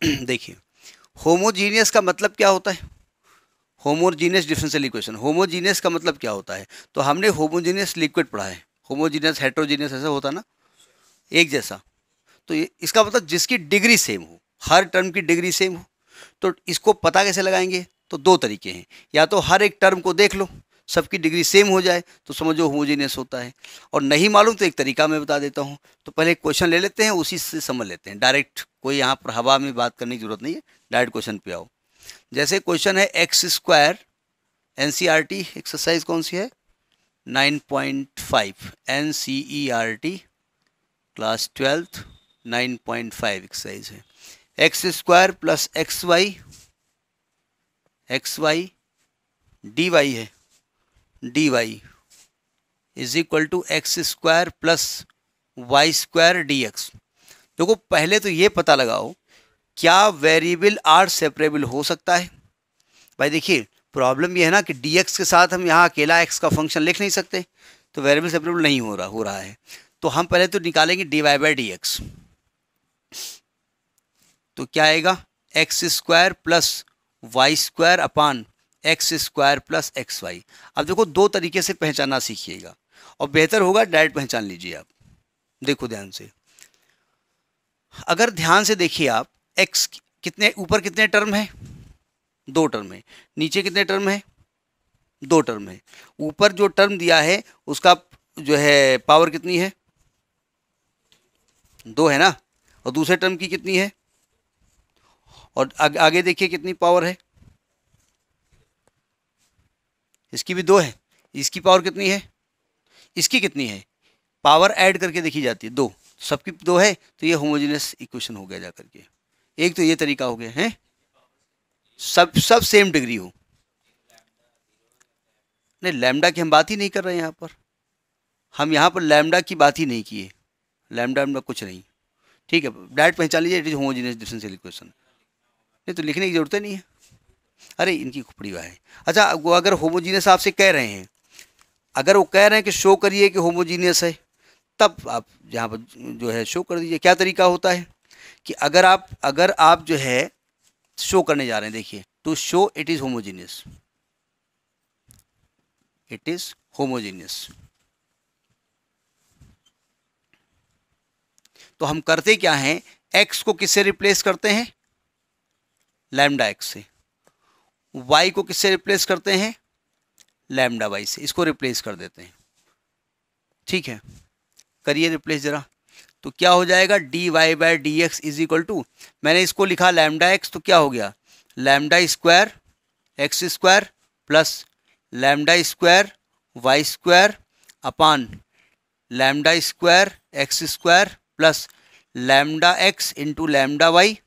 देखिए होमोजीनियस का मतलब क्या होता है होमोजीनियस डिफरेंशियल इक्वेशन होमोजीनियस का मतलब क्या होता है तो हमने होमोजीनियस लिक्विड पढ़ा है होमोजीनियस हेट्रोजीनियस ऐसा होता ना एक जैसा तो इसका मतलब जिसकी डिग्री सेम हो हर टर्म की डिग्री सेम हो तो इसको पता कैसे लगाएंगे तो दो तरीके हैं या तो हर एक टर्म को देख लो सबकी डिग्री सेम हो जाए तो समझो होमोजीनियस होता है और नहीं मालूम तो एक तरीका मैं बता देता हूँ तो पहले क्वेश्चन ले लेते हैं उसी से समझ लेते हैं डायरेक्ट कोई यहाँ पर हवा में बात करने की ज़रूरत नहीं है डायरेक्ट क्वेश्चन पे आओ जैसे क्वेश्चन है एक्स स्क्वायर एन एक्सरसाइज कौन सी है five N C E R T class twelfth five exercise है x square plus x y x y d y है d y is equal to x square plus y square d x देखो पहले तो ये पता लगाओ क्या variable are separable हो सकता है भाई देखिए प्रॉब्लम ये है ना कि डी एक्स के साथ हम यहाँ अकेला एक्स का फंक्शन लिख नहीं सकते तो वेरिएबल सेपरेबल नहीं हो रहा हो रहा है तो हम पहले तो निकालेंगे d y by d x तो क्या आएगा x square plus y square upon x square plus x y अब देखो दो तरीके से पहचाना सीखिएगा और बेहतर होगा डायरेक्ट पहचान लीजिए आप देखो ध्यान से अगर ध्यान से देखिए आप एक्स कितने ऊपर कितने टर्म है दो टर्म है नीचे कितने टर्म है दो टर्म है ऊपर जो टर्म दिया है उसका जो है पावर कितनी है दो है ना और दूसरे टर्म की कितनी है और आगे देखिए कितनी पावर है इसकी भी दो है इसकी पावर कितनी है इसकी कितनी है पावर ऐड करके देखी जाती है दो सबकी दो है तो ये होमोजीनियस इक्वेशन हो गया जा करके एक तो ये तरीका हो गया है सब सब सेम डिग्री हो नहीं लैमडा की हम बात ही नहीं कर रहे हैं यहाँ पर हम यहाँ पर लैमडा की बात ही नहीं किए लैमडा वैमडा कुछ नहीं ठीक है डायरेक्ट पहचान लीजिए it is homogeneous differential equation नहीं तो लिखने की जरूरत नहीं है अरे इनकी खुपड़ी है अच्छा वो अगर होमोजीनियस आपसे कह रहे हैं अगर वो कह रहे हैं कि शो करिए कि होमोजीनियस है तब आप जहाँ पर जो है शो कर दीजिए क्या तरीका होता है कि अगर आप अगर आप जो है शो करने जा रहे हैं देखिए to show it is homogeneous it is homogeneous तो हम करते क्या हैं एक्स को किससे रिप्लेस करते हैं लैमडा एक्स से वाई को किससे रिप्लेस करते हैं लैमडा वाई से इसको रिप्लेस कर देते हैं ठीक है करिए रिप्लेस ज़रा तो क्या हो जाएगा d y by d x is equal to मैंने इसको लिखा लैमडा एक्स तो क्या हो गया lambda square x square plus lambda square y square upon lambda square x square plus lambda x into lambda y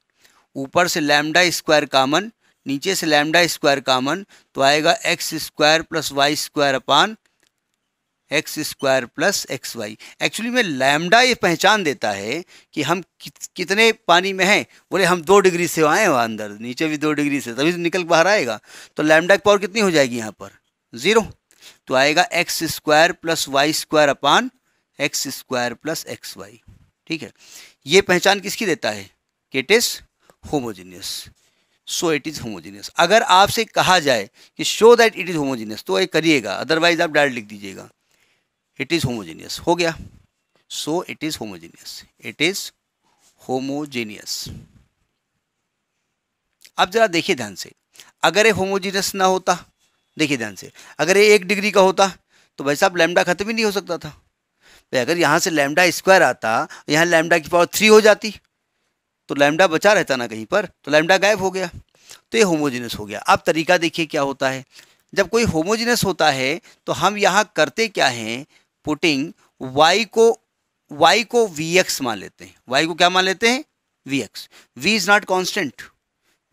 ऊपर से लैमडा स्क्वायर कामन नीचे से लैमडा स्क्वायर कामन तो आएगा x square plus y square upon x square plus x y actually में lambda ये पहचान देता है कि हम कितने पानी में हैं बोले हम दो डिग्री से आए वहाँ अंदर नीचे भी दो डिग्री से तभी तो निकल बाहर आएगा तो लैमडा की पावर कितनी हो जाएगी यहाँ पर ज़ीरो तो आएगा x square plus y square upon x square plus x y ठीक है ये पहचान किसकी देता है केटेस homogeneous so it is homogeneous अगर आपसे कहा जाए कि show that it is homogeneous तो ये करिएगा अदरवाइज आप डायरेक्ट लिख दीजिएगा इट इज़ होमोजीनियस हो गया so it is homogeneous it is homogeneous अब ज़रा देखिए ध्यान से अगर ये होमोजीनियस ना होता देखिए ध्यान से अगर ये एक डिग्री का होता तो भाई साहब लैमडा ख़त्म ही नहीं हो सकता था भाई अगर यहाँ से लैमडा स्क्वायर आता यहाँ लैमडा की पावर थ्री हो जाती तो लैमडा बचा रहता ना कहीं पर तो लैमडा गायब हो गया तो ये होमोजिनस हो गया अब तरीका देखिए क्या होता है जब कोई होमोजिनस होता है तो हम यहाँ करते क्या हैं पुटिंग वाई को वाई को वी एक्स मान लेते हैं वाई को क्या मान लेते हैं v x v is not constant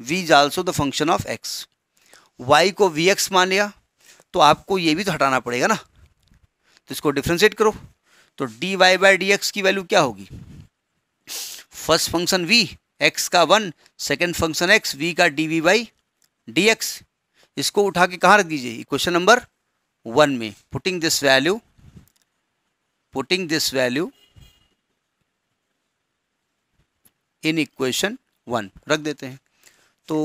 v is also the function of x y को वी एक्स मान लिया तो आपको ये भी तो हटाना पड़ेगा ना तो इसको डिफ्रेंशिएट करो तो d y by d x की वैल्यू क्या होगी फर्स्ट फंक्शन वी एक्स का one second function x v का d v by d x इसको उठा के कहाँ रख दीजिए क्वेश्चन नंबर वन में putting this value putting this value in equation one रख देते हैं तो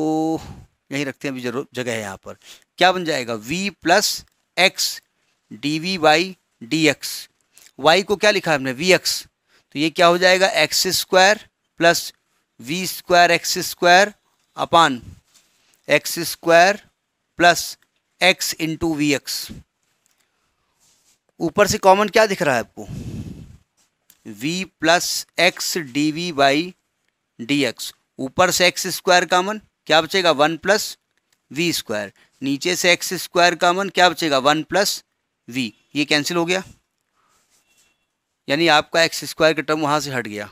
यहीं रखते हैं अभी जरूर जगह है यहाँ पर क्या बन जाएगा v plus x d v y d x y को क्या लिखा है हमने वी एक्स तो ये क्या हो जाएगा x square plus v square x square upon x square plus x into v x ऊपर से कॉमन क्या दिख रहा है आपको v plus x d v by d x ऊपर से एक्स स्क्वायर कामन क्या बचेगा वन प्लस वी स्क्वायर नीचे से एक्स स्क्वायर कामन क्या बचेगा वन प्लस वी ये कैंसिल हो गया यानी आपका एक्स स्क्वायर का टर्म वहाँ से हट गया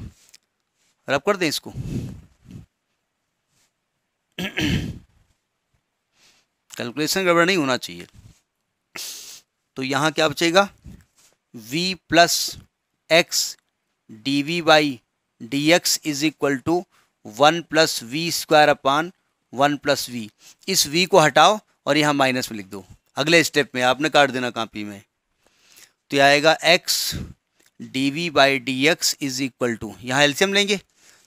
रब कर दें इसको कैलकुलेशन गड़बड़ नहीं होना चाहिए तो यहाँ क्या बचेगा v plus x d v by d x is equal to one plus v square upon one plus v इस v को हटाओ और यहाँ माइनस में लिख दो अगले स्टेप में आपने काट देना कॉपी में तो आएगा x d v by d x is equal to यहाँ एल्सियम लेंगे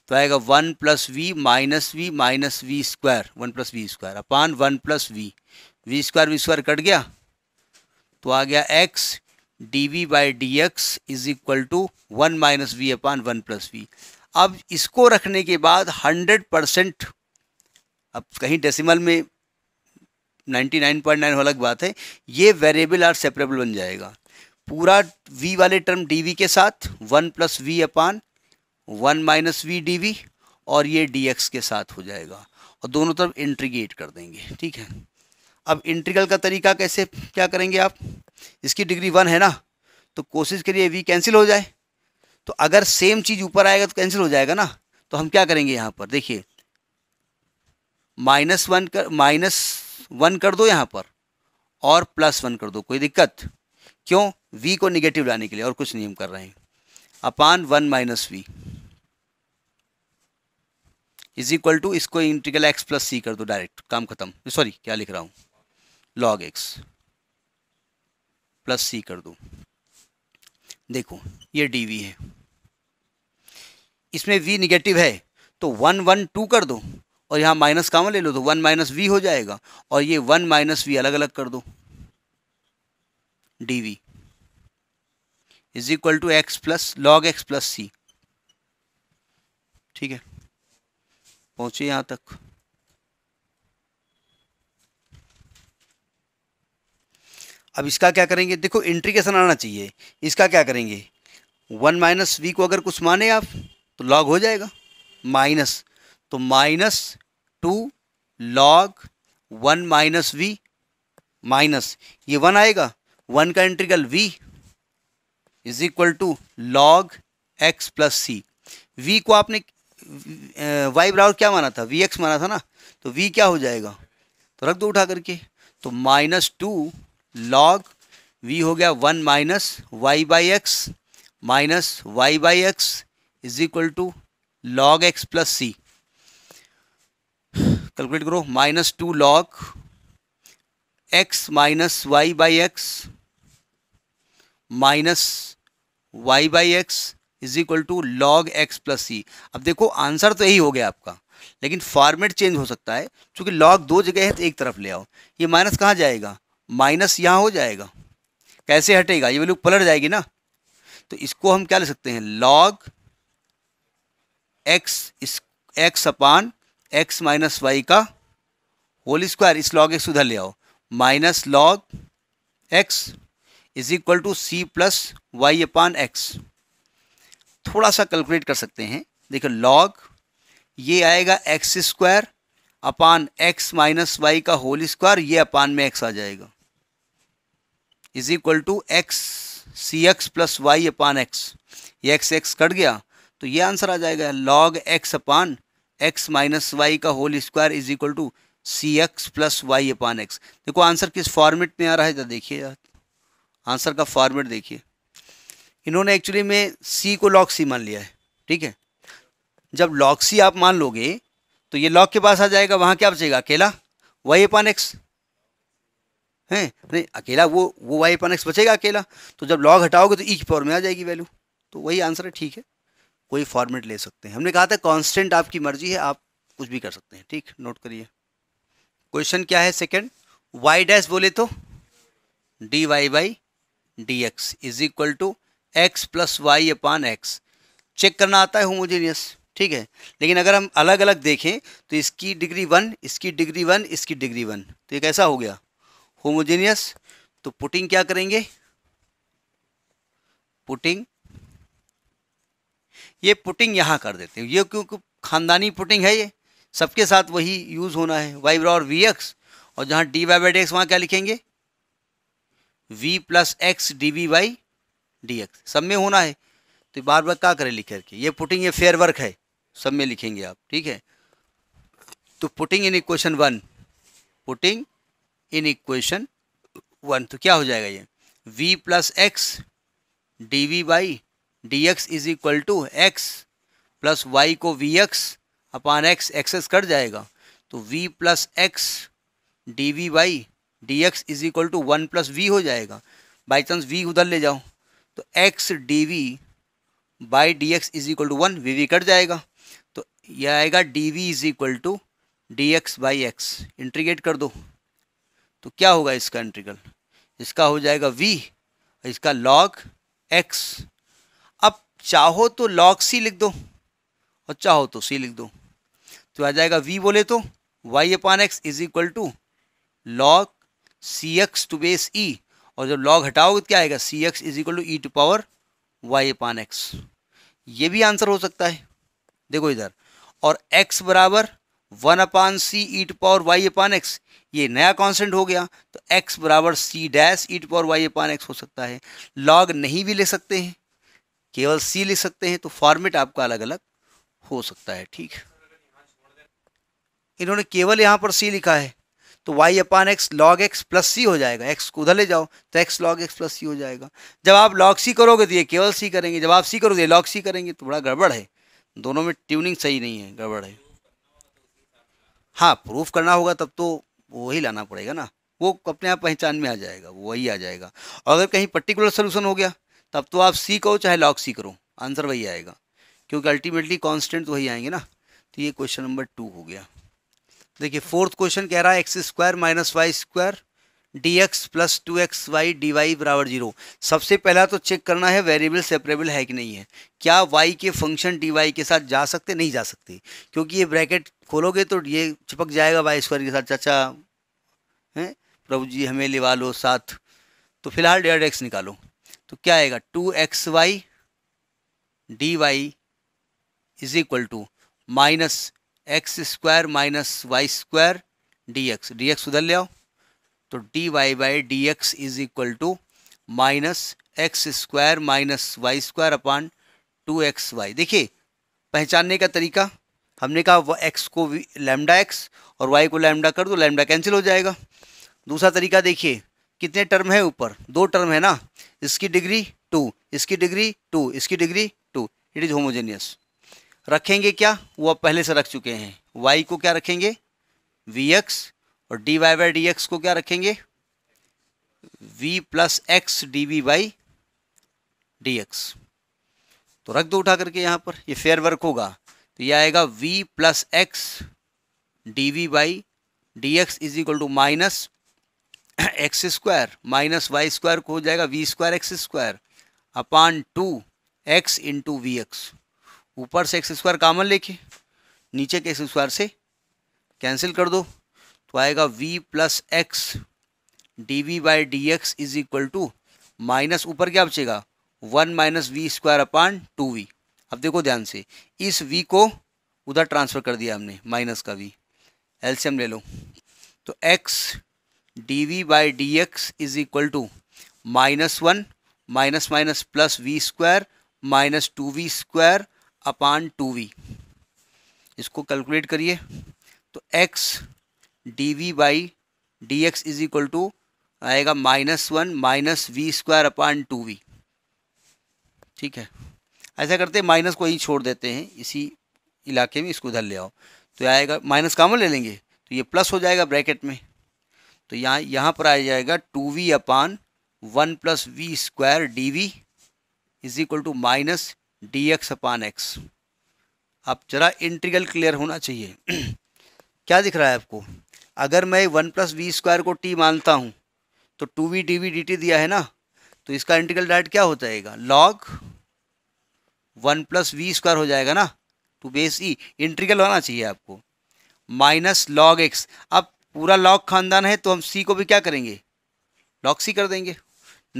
तो आएगा one plus v minus v minus v square one plus v square upon one plus v v square v square cut गया तो आ गया x d v by d x is equal to one minus v upon one plus v अब इसको रखने के बाद hundred percent अब कहीं डेसिमल में नाइन्टी नाइन पॉइंट नाइन अलग बात है ये वेरिएबल आर सेपरेबल बन जाएगा पूरा v वाले टर्म dv के साथ one plus v upon one minus v d और ये dx के साथ हो जाएगा और दोनों तरफ इंट्रीगेट कर देंगे ठीक है अब इंट्रीगल का तरीका कैसे क्या करेंगे आप इसकी डिग्री वन है ना तो कोशिश करिए वी कैंसिल हो जाए तो अगर सेम चीज़ ऊपर आएगा तो कैंसिल हो जाएगा ना तो हम क्या करेंगे यहाँ पर देखिए माइनस वन कर माइनस वन कर दो यहाँ पर और प्लस वन कर दो कोई दिक्कत क्यों वी को निगेटिव लाने के लिए और कुछ नियम कर रहे हैं upon one minus v is equal to इसको इंटीग्रल एक्स प्लस सी कर दो डायरेक्ट काम खत्म सॉरी क्या लिख रहा हूँ लॉग एक्स प्लस सी कर दो देखो ये डी वी है इसमें वी निगेटिव है तो वन वन टू कर दो और यहाँ माइनस कामन ले लो तो वन माइनस वी हो जाएगा और ये वन माइनस वी अलग अलग कर दो d v is equal to x plus log x plus c ठीक है पहुंचे यहाँ तक अब इसका क्या करेंगे देखो इंट्रीकेशन आना चाहिए इसका क्या करेंगे वन माइनस वी को अगर कुछ माने आप तो लॉग हो जाएगा माइनस तो minus two log one minus v minus ये वन आएगा वन का integral v is equal to log x plus c v को आपने वाई बराबर क्या माना था वी एक्स माना था ना तो वी क्या हो जाएगा तो रख दो उठा करके तो माइनस टू लॉग वी हो गया one minus y by x minus y by x is equal to log x plus c calculate करो minus two log x minus y by x minus y by x is equal to log x plus c अब देखो answer तो यही हो गया आपका लेकिन format change हो सकता है क्योंकि लॉग दो जगह है तो एक तरफ ले आओ ये माइनस कहाँ जाएगा माइनस यहाँ हो जाएगा कैसे हटेगा ये वैल्यू पलट जाएगी ना तो इसको हम क्या ले सकते हैं लॉग एक्स इस x upon x minus y का होल स्क्वायर इस लॉग एक्स उधर ले आओ minus log x is equal to c plus y upon x थोड़ा सा कैलकुलेट कर सकते हैं देखो लॉग ये आएगा x square upon x minus y का होल स्क्वायर ये अपान में एक्स आ जाएगा is equal to x c x plus y upon x ये एक्स एक्स कट गया तो ये आंसर आ जाएगा log x upon x minus y का whole square is equal to c x plus y upon x देखो answer किस format में आ रहा है तो देखिए देखिए आंसर का फॉर्मेट देखिए इन्होंने एक्चुअली में सी को लॉक सी मान लिया है ठीक है जब लॉक सी आप मान लोगे तो ये लॉक के पास आ जाएगा वहाँ क्या बचेगा अकेला वाई अपान एक्स है नहीं अकेला वो वो वाई अपान एक्स बचेगा अकेला तो जब लॉक हटाओगे तो ई की पावर में आ जाएगी वैल्यू तो वही आंसर है ठीक है कोई फॉर्मेट ले सकते हैं हमने कहा था कॉन्स्टेंट आपकी मर्जी है आप कुछ भी कर सकते हैं ठीक नोट करिए क्वेश्चन क्या है सेकेंड वाई डैश बोले तो d y by d x is equal to x plus y upon x check करना आता है होमोजेनियस ठीक है लेकिन अगर हम अलग अलग देखें तो इसकी डिग्री वन इसकी डिग्री वन इसकी डिग्री वन तो ये कैसा हो गया होमोजेनियस तो पुटिंग क्या करेंगे पुटिंग ये पुटिंग यहाँ कर देते हैं ये क्योंकि खानदानी पुटिंग है ये सबके साथ वही यूज़ होना है वाई और वी एक्स और जहाँ d y by d x वहाँ क्या लिखेंगे v plus x d v by d x सब में होना है तो बार बार क्या करें लिख करके ये पुटिंग ये फेयर वर्क है सब में लिखेंगे आप ठीक है तो putting in equation one putting in equation one तो क्या हो जाएगा ये v plus x d v by d x is equal to x plus y को वी एक्स अपान एक्स एक्सेस कर जाएगा तो v plus x d v by d x is equal to one plus v हो जाएगा by chance v उधर ले जाओ तो x d v by d x is equal to one v v cut जाएगा तो यह आएगा d v is equal to d x by x integrate कर दो तो क्या होगा इसका इंट्रीगल इसका हो जाएगा वी इसका लॉग एक्स अब चाहो तो लॉग सी लिख दो और चाहो तो सी लिख दो तो आ जाएगा वी बोले तो y upon x is equal to log c x to base e और जब लॉग हटाओगे तो क्या आएगा c x is equal to e to power y upon x ये भी आंसर हो सकता है देखो इधर और एक्स बराबर one upon c e to power y upon x ये नया कॉन्सेंट हो गया तो एक्स बराबर c dash e to power y upon x हो सकता है लॉग नहीं भी ले सकते हैं केवल सी ले सकते हैं तो फॉर्मेट आपका अलग अलग हो सकता है ठीक इन्होंने केवल यहाँ पर सी लिखा है तो y upon x log x plus c हो जाएगा एक्स को उधर ले जाओ तो x log x plus c हो जाएगा जब आप लॉग सी करोगे तो ये केवल सी करेंगे जब आप सी करोगे लॉग तो सी करेंगे तो बड़ा गड़बड़ है दोनों में ट्यूनिंग सही नहीं है गड़बड़ है हाँ प्रूफ करना होगा तब तो वही लाना पड़ेगा ना वो अपने आप पहचान में आ जाएगा वो वही आ जाएगा और अगर कहीं पर्टिकुलर सोल्यूशन हो गया तब तो आप सी करो चाहे लॉग सी करो आंसर वही आएगा क्योंकि अल्टीमेटली कॉन्स्टेंट तो वही आएंगे ना तो ये क्वेश्चन नंबर टू हो गया देखिए फोर्थ क्वेश्चन कह रहा है x square minus y square d x plus two x y d y बराबर जीरो सबसे पहला तो चेक करना है वेरिएबल सेपरेबल है कि नहीं है क्या वाई के फंक्शन डी वाई के साथ जा सकते नहीं जा सकते क्योंकि ये ब्रैकेट खोलोगे तो ये चिपक जाएगा वाई स्क्वायर के साथ चाचा हैं प्रभु जी हमें लेवा लो साथ तो फिलहाल डेढ़ एक्स निकालो तो क्या आएगा two x y d y is equal to minus x square minus y square d x d x उधर ले आओ तो d y by d x is equal to minus x square minus y square upon two x y देखिए पहचानने का तरीका हमने कहा वह एक्स को लैमडा एक्स और वाई को लैमडा कर दो लैमडा कैंसिल हो जाएगा दूसरा तरीका देखिए कितने टर्म है ऊपर दो टर्म है ना इसकी डिग्री टू इसकी डिग्री टू इसकी degree two it is homogeneous रखेंगे क्या वो आप पहले से रख चुके हैं वाई को क्या रखेंगे वी एक्स और d y by d x को क्या रखेंगे v plus x d v by d x तो रख दो उठा करके यहाँ पर ये फेयर वर्क होगा तो ये आएगा v plus x d v by d x is equal to minus x square minus y square को हो जाएगा v square x square upon two x into v x ऊपर से एक्स स्क्वायर कामन लेके नीचे के एक्स स्क्वायर से cancel कर दो तो आएगा v plus x d v by d x is equal to minus ऊपर क्या बचेगा one minus v square upon two v अब देखो ध्यान से इस v को उधर ट्रांसफ़र कर दिया हमने माइनस का v एल्शियम ले लो तो x d v by d x is equal to minus one minus minus plus v square minus two v square upon two v इसको कैलकुलेट करिए तो x d v by d x is equal to आएगा minus one minus v square upon two v ठीक है ऐसा करते हैं minus को ही छोड़ देते हैं इसी इलाके में इसको उधर ले आओ तो आएगा माइनस कामन ले लेंगे तो ये प्लस हो जाएगा ब्रैकेट में तो यहाँ यहाँ पर आ जाएगा two v upon one plus v square d v is equal to minus d x upon x अब जरा इंटीग्रल क्लियर होना चाहिए क्या दिख रहा है आपको अगर मैं वन प्लस वी स्क्वायर को टी मानता हूँ तो two v d v d t दिया है ना तो इसका इंटीग्रल डायरेक्ट क्या हो जाएगा log one plus v square हो जाएगा ना टू तो बेस ई इंटीग्रल होना चाहिए आपको माइनस लॉग एक्स अब पूरा लॉग खानदान है तो हम सी को भी क्या करेंगे लॉग सी कर देंगे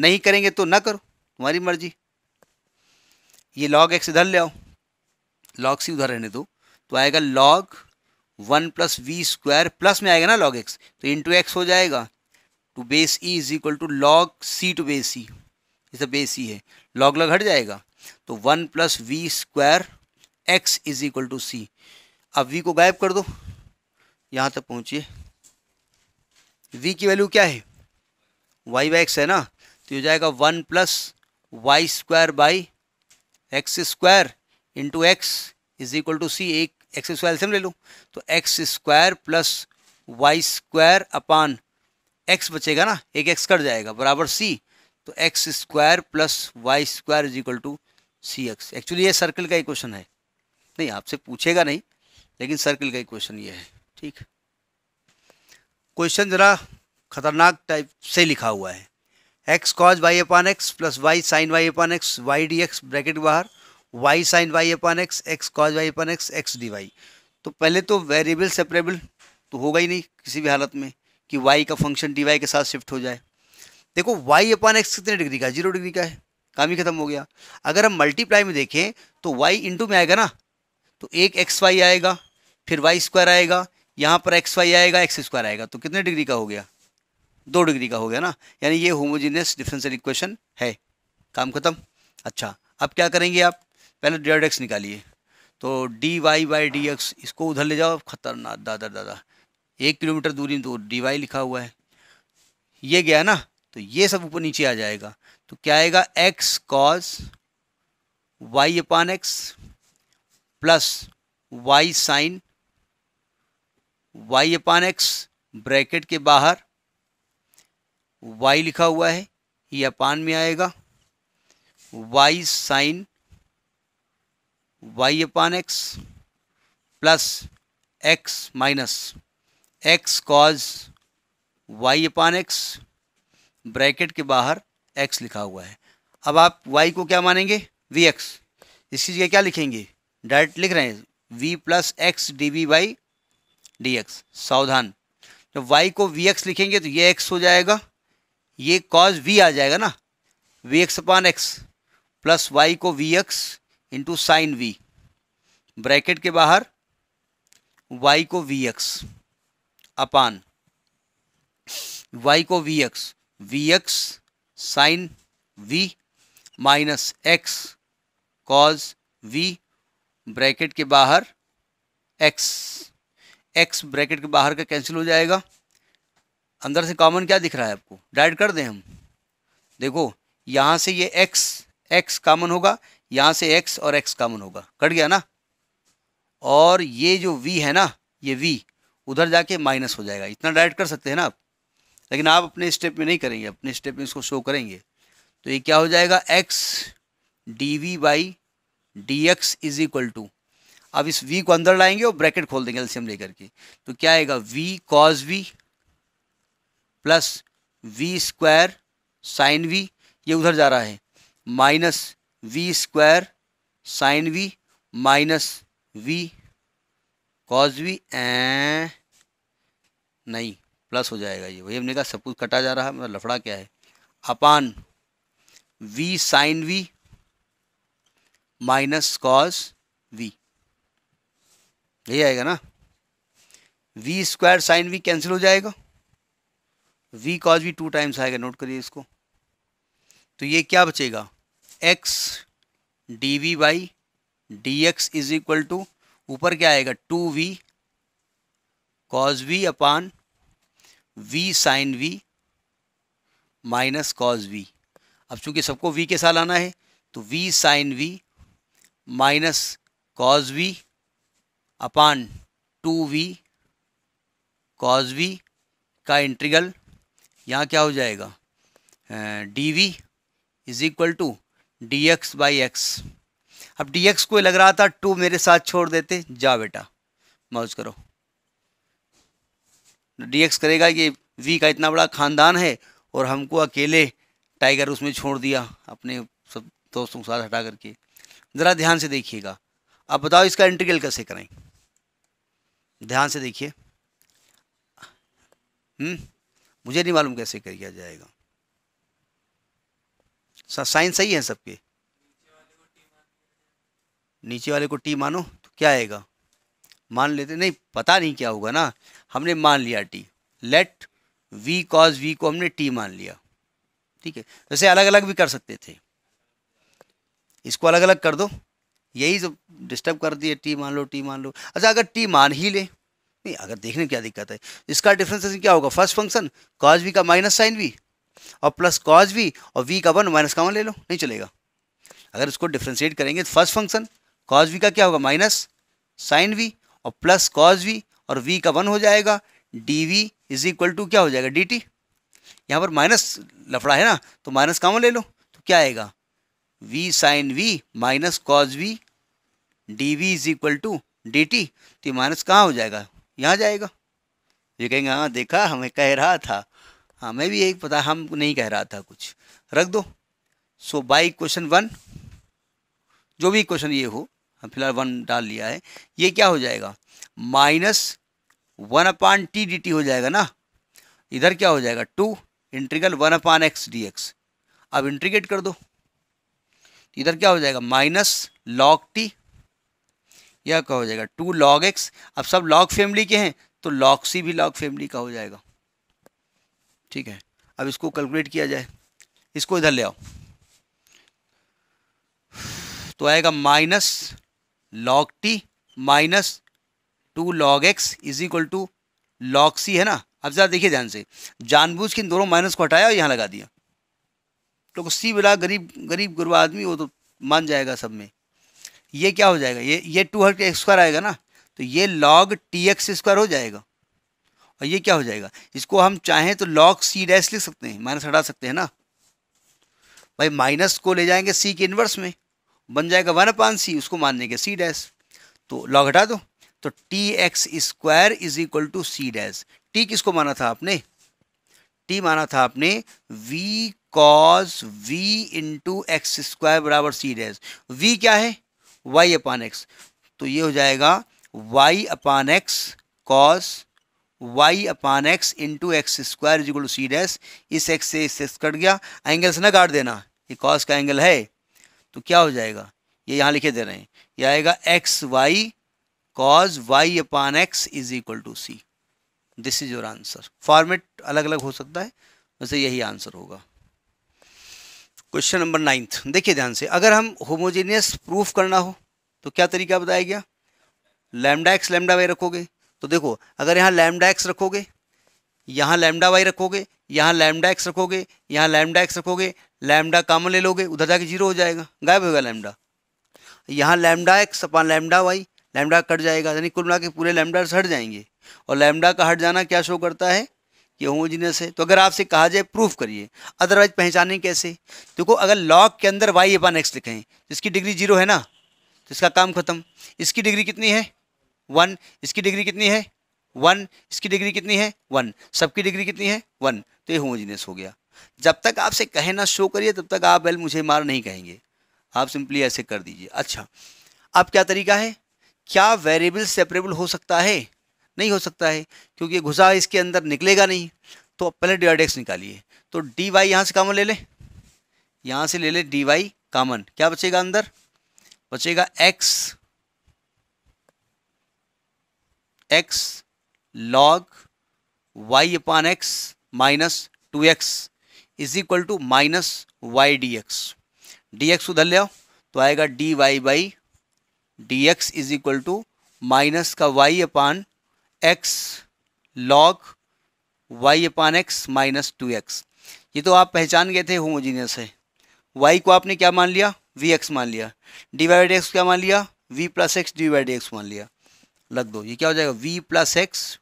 नहीं करेंगे तो ना करो तुम्हारी मर्जी ये लॉग एक्स इधर ले आओ लॉग सी उधर रहने दो तो आएगा log one plus v square plus में आएगा ना लॉग एक्स तो टू एक्स हो जाएगा to base e is equal to log c to base e जैसे बेस ई है लॉग लॉग हट जाएगा तो one plus v square x is equal to c अब वी को गायब कर दो यहाँ तक पहुँचिए वी की वैल्यू क्या है वाई बाई एक्स है ना तो हो जाएगा one plus y square by x square into x is equal to c एक एक्स स्क्वायर एल्सियम ले लूँ तो x square plus y square upon x बचेगा ना एक एक्स कट जाएगा बराबर सी तो x square plus y square is equal to c x actually ये सर्कल का ही क्वेश्चन है नहीं आपसे पूछेगा नहीं लेकिन सर्कल का ही क्वेश्चन ये है ठीक क्वेश्चन ज़रा खतरनाक टाइप से लिखा हुआ है x cos y upon x plus y sine y upon x y d x bracket बाहर y sine y upon x x cos y upon x x d y तो पहले तो वेरिएबल सेपरेबल तो होगा ही नहीं किसी भी हालत में कि वाई का फंक्शन डी वाई के साथ शिफ्ट हो जाए देखो वाई अपान एक्स कितने डिग्री का जीरो डिग्री का है काम ही खत्म हो गया अगर हम मल्टीप्लाई में देखें तो वाई इंटू में आएगा ना तो एक एक्स वाई आएगा फिर वाई स्क्वायर आएगा यहाँ पर एक्स वाई आएगा एक्स स्क्वायर आएगा तो कितने डिग्री का हो गया दो डिग्री का हो गया ना यानी ये होमोजीनियस डिफरेंशियल इक्वेशन है काम खत्म अच्छा अब क्या करेंगे आप पहले डेड एक्स निकालिए तो d y by d x इसको उधर ले जाओ खतरनाक दादा दादा एक किलोमीटर दूरी में तो डी वाई लिखा हुआ है ये गया ना तो ये सब ऊपर नीचे आ जाएगा तो क्या आएगा x cos y upon x plus y sine y upon x bracket के बाहर वाई लिखा हुआ है ये अपान में आएगा y sine y upon x plus x minus x cos y upon x bracket के बाहर एक्स लिखा हुआ है अब आप वाई को क्या मानेंगे वी एक्स इसकी जगह क्या लिखेंगे डायरेक्ट लिख रहे हैं v plus x d v by d x सावधान जब वाई को वी एक्स लिखेंगे तो ये एक्स हो जाएगा ये कॉज वी आ जाएगा ना v x upon x plus y को v x into sine v bracket के बाहर वाई को वी एक्स अपान वाई को v x v x sine v minus x cos v bracket के बाहर एक्स एक्स ब्रैकेट के बाहर का कैंसिल हो जाएगा अंदर से कॉमन क्या दिख रहा है आपको डाइड कर दें हम देखो यहाँ से ये x x कॉमन होगा यहाँ से x और x कॉमन होगा कट गया ना और ये जो v है ना ये v उधर जाके माइनस हो जाएगा इतना डाइड कर सकते हैं ना आप लेकिन आप अपने स्टेप में नहीं करेंगे अपने स्टेप में इसको शो करेंगे तो ये क्या हो जाएगा x d v by d x is equal to अब इस v को अंदर लाएंगे और ब्रैकेट खोल देंगे एल्सियम लेकर के तो क्या आएगा v cos v plus v square sine v ये उधर जा रहा है minus v square sine v minus v cos v ए नहीं प्लस हो जाएगा ये वही हमने कहा सब कुछ कटा जा रहा है मतलब लफड़ा क्या है upon v sine v minus cos v यही आएगा ना v square sine v cancel हो जाएगा वी कॉज भी टू टाइम्स आएगा नोट करिए इसको तो ये क्या बचेगा x d v by d x is equal to ऊपर क्या आएगा two v cos v upon v sine v minus cos v अब चूंकि सबको वी के साथ आना है तो v sine v minus cos v upon two v cos v का इंट्रीगल यहाँ क्या हो जाएगा d v is equal to d x by x अब डी एक्स को लग रहा था टू मेरे साथ छोड़ देते जा बेटा मौज करो डी एक्स करेगा कि वी का इतना बड़ा खानदान है और हमको अकेले टाइगर उसमें छोड़ दिया अपने सब दोस्तों के साथ हटा करके ज़रा ध्यान से देखिएगा अब बताओ इसका इंटीग्रल कैसे करें ध्यान से देखिए हम्म मुझे नहीं मालूम कैसे किया जाएगा साइन सही है सबके नीचे वाले को टी मानो तो क्या आएगा मान लेते नहीं पता नहीं क्या होगा ना हमने मान लिया t let v cos v को हमने टी मान लिया ठीक है वैसे अलग अलग भी कर सकते थे इसको अलग अलग कर दो यही जो डिस्टर्ब कर दिए टी मान लो टी मान लो अच्छा अगर टी मान ही ले नहीं अगर देखने में क्या दिक्कत है इसका डिफ्रेंसिएशन क्या होगा फर्स्ट फंक्शन कॉज वी का माइनस साइन वी और प्लस कॉज वी और वी का वन माइनस का वन ले लो नहीं चलेगा अगर इसको डिफ्रेंशिएट करेंगे तो फर्स्ट फंक्शन कॉज वी का क्या होगा माइनस साइन वी और प्लस कॉज वी और वी का वन हो जाएगा d v is equal to क्या हो जाएगा डी टी यहाँ पर माइनस लफड़ा है ना तो माइनस कामन ले लो तो क्या आएगा v sine v minus cos v d v is equal to d t तो माइनस कहाँ हो जाएगा यहाँ जाएगा ये कहेंगे हाँ देखा हमें कह रहा था हमें भी यही पता हम नहीं कह रहा था कुछ रख दो सो बाई क्वेश्चन वन जो भी क्वेश्चन ये हो हम फिलहाल वन डाल लिया है ये क्या हो जाएगा minus one upon t d t हो जाएगा ना इधर क्या हो जाएगा two integral one upon x d x अब इंट्रीगेट कर दो इधर क्या हो जाएगा माइनस लॉग टी यह क्या हो जाएगा टू लॉग एक्स अब सब लॉग फैमिली के हैं तो लॉग सी भी लॉग फैमिली का हो जाएगा ठीक है अब इसको कैलकुलेट किया जाए इसको इधर ले आओ तो आएगा minus log t minus two log x is equal to log c है ना अब ज़रा देखिए ध्यान से जानबूझ के इन दोनों माइनस को हटाया और यहाँ लगा दिया तो सी बिला गरीब गरीब गुरबा आदमी वो तो मान जाएगा सब में ये क्या हो जाएगा ये ये टू हर एक्स स्क्वायर आएगा ना तो ये लॉग टी एक्स स्क्वायर हो जाएगा और ये क्या हो जाएगा इसको हम चाहें तो लॉग सी डैश लिख सकते हैं माइनस हटा सकते हैं ना भाई माइनस को ले जाएंगे सी के इन्वर्स में बन जाएगा वन अपान सी उसको मान लेंगे सी डैश तो लॉग हटा दो तो t x square is equal to c dash t किसको माना था आपने टी माना था आपने v cos v into x square बराबर सी डैश वी क्या है वाई अपान एक्स तो ये हो जाएगा y upon x cos y upon x into x square is equal to c dash इस एक्स से इस एक्स कट गया एंगल से ना काट देना ये कॉस का एंगल है तो क्या हो जाएगा ये यहाँ लिखे दे रहे हैं ये आएगा x y cos y upon x is equal to c this is your answer format अलग अलग हो सकता है वैसे यही आंसर होगा क्वेश्चन नंबर नाइन्थ देखिए ध्यान से अगर हम होमोजेनियस प्रूफ करना हो तो क्या तरीका बताया गया लैमडा एक्स लैमडा वाई रखोगे तो देखो अगर यहाँ लैमडा एक्स रखोगे यहाँ लैमडा वाई रखोगे यहाँ लैमडा एक्स रखोगे यहाँ लैमडा एक्स रखोगे लैमडा कामन ले लोगे उधर जाके जीरो हो जाएगा गायब होगा लैमडा यहाँ lambda x upon lambda y lambda cut जाएगा यानी कुल मिला के पूरे लैमडा हट जाएंगे और लैमडा का हट जाना क्या शो करता है ये होमोजीनियस है तो अगर आपसे कहा जाए प्रूफ करिए अदरवाइज पहचाने कैसे देखो अगर लॉग के अंदर वाई अपन एक्स लिखें इसकी डिग्री जीरो है ना तो इसका काम खत्म इसकी डिग्री कितनी है वन इसकी डिग्री कितनी है वन इसकी डिग्री कितनी है वन सबकी डिग्री कितनी है वन तो ये होमोजीनियस हो गया जब तक आपसे कहे ना शो करिए तब तक आप वेल मुझे मार नहीं कहेंगे आप सिंपली ऐसे कर दीजिए अच्छा अब क्या तरीका है क्या वेरिएबल सेपरेबल हो सकता है नहीं हो सकता है क्योंकि ये घुसा इसके अंदर निकलेगा नहीं तो आप पहले डी एक्स निकालिए तो डी वाई यहाँ से कॉमन ले ले यहाँ से ले ले डी वाई कॉमन क्या बचेगा अंदर बचेगा x x log y upon x minus two x is equal to minus y d x d x उधर ले आओ तो आएगा d y by d x is equal to minus का y upon x log y upon x minus two x ये तो आप पहचान गए थे होमोजीनियस है वाई को आपने क्या मान लिया वी एक्स मान लिया डी वाई एक्स क्या मान लिया v plus x d y d x मान लिया लग दो ये क्या हो जाएगा वी प्लस एक्स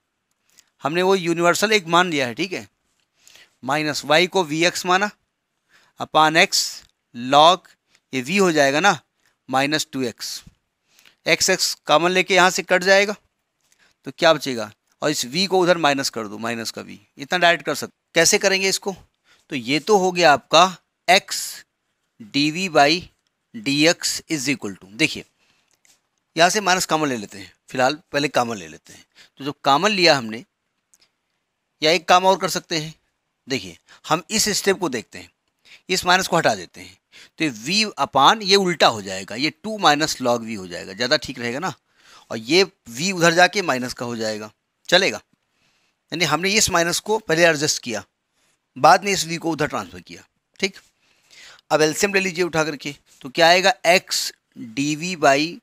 हमने वो यूनिवर्सल एक मान लिया है ठीक है माइनस वाई को वी एक्स माना अपान एक्स लॉग ये वी हो जाएगा ना minus two x x x common लेके यहाँ से कट जाएगा तो क्या बचेगा और इस वी को उधर माइनस कर दो माइनस का वी इतना डायरेक्ट कर सकते कैसे करेंगे इसको तो ये तो हो गया आपका x d v by d x is equal to देखिए यहाँ से माइनस कामन ले लेते हैं फिलहाल पहले कामन ले लेते हैं तो जो कामन लिया हमने या एक काम और कर सकते हैं देखिए हम इस स्टेप को देखते हैं इस माइनस को हटा देते हैं तो वी अपान ये उल्टा हो जाएगा ये टू माइनस लॉग वी हो जाएगा ज़्यादा ठीक रहेगा ना और ये वी उधर जाके माइनस का हो जाएगा चलेगा यानी हमने इस माइनस को पहले एडजस्ट किया बाद में इस वी को उधर ट्रांसफ़र किया ठीक अब एल्सियम ले लीजिए उठा करके तो क्या आएगा x d v by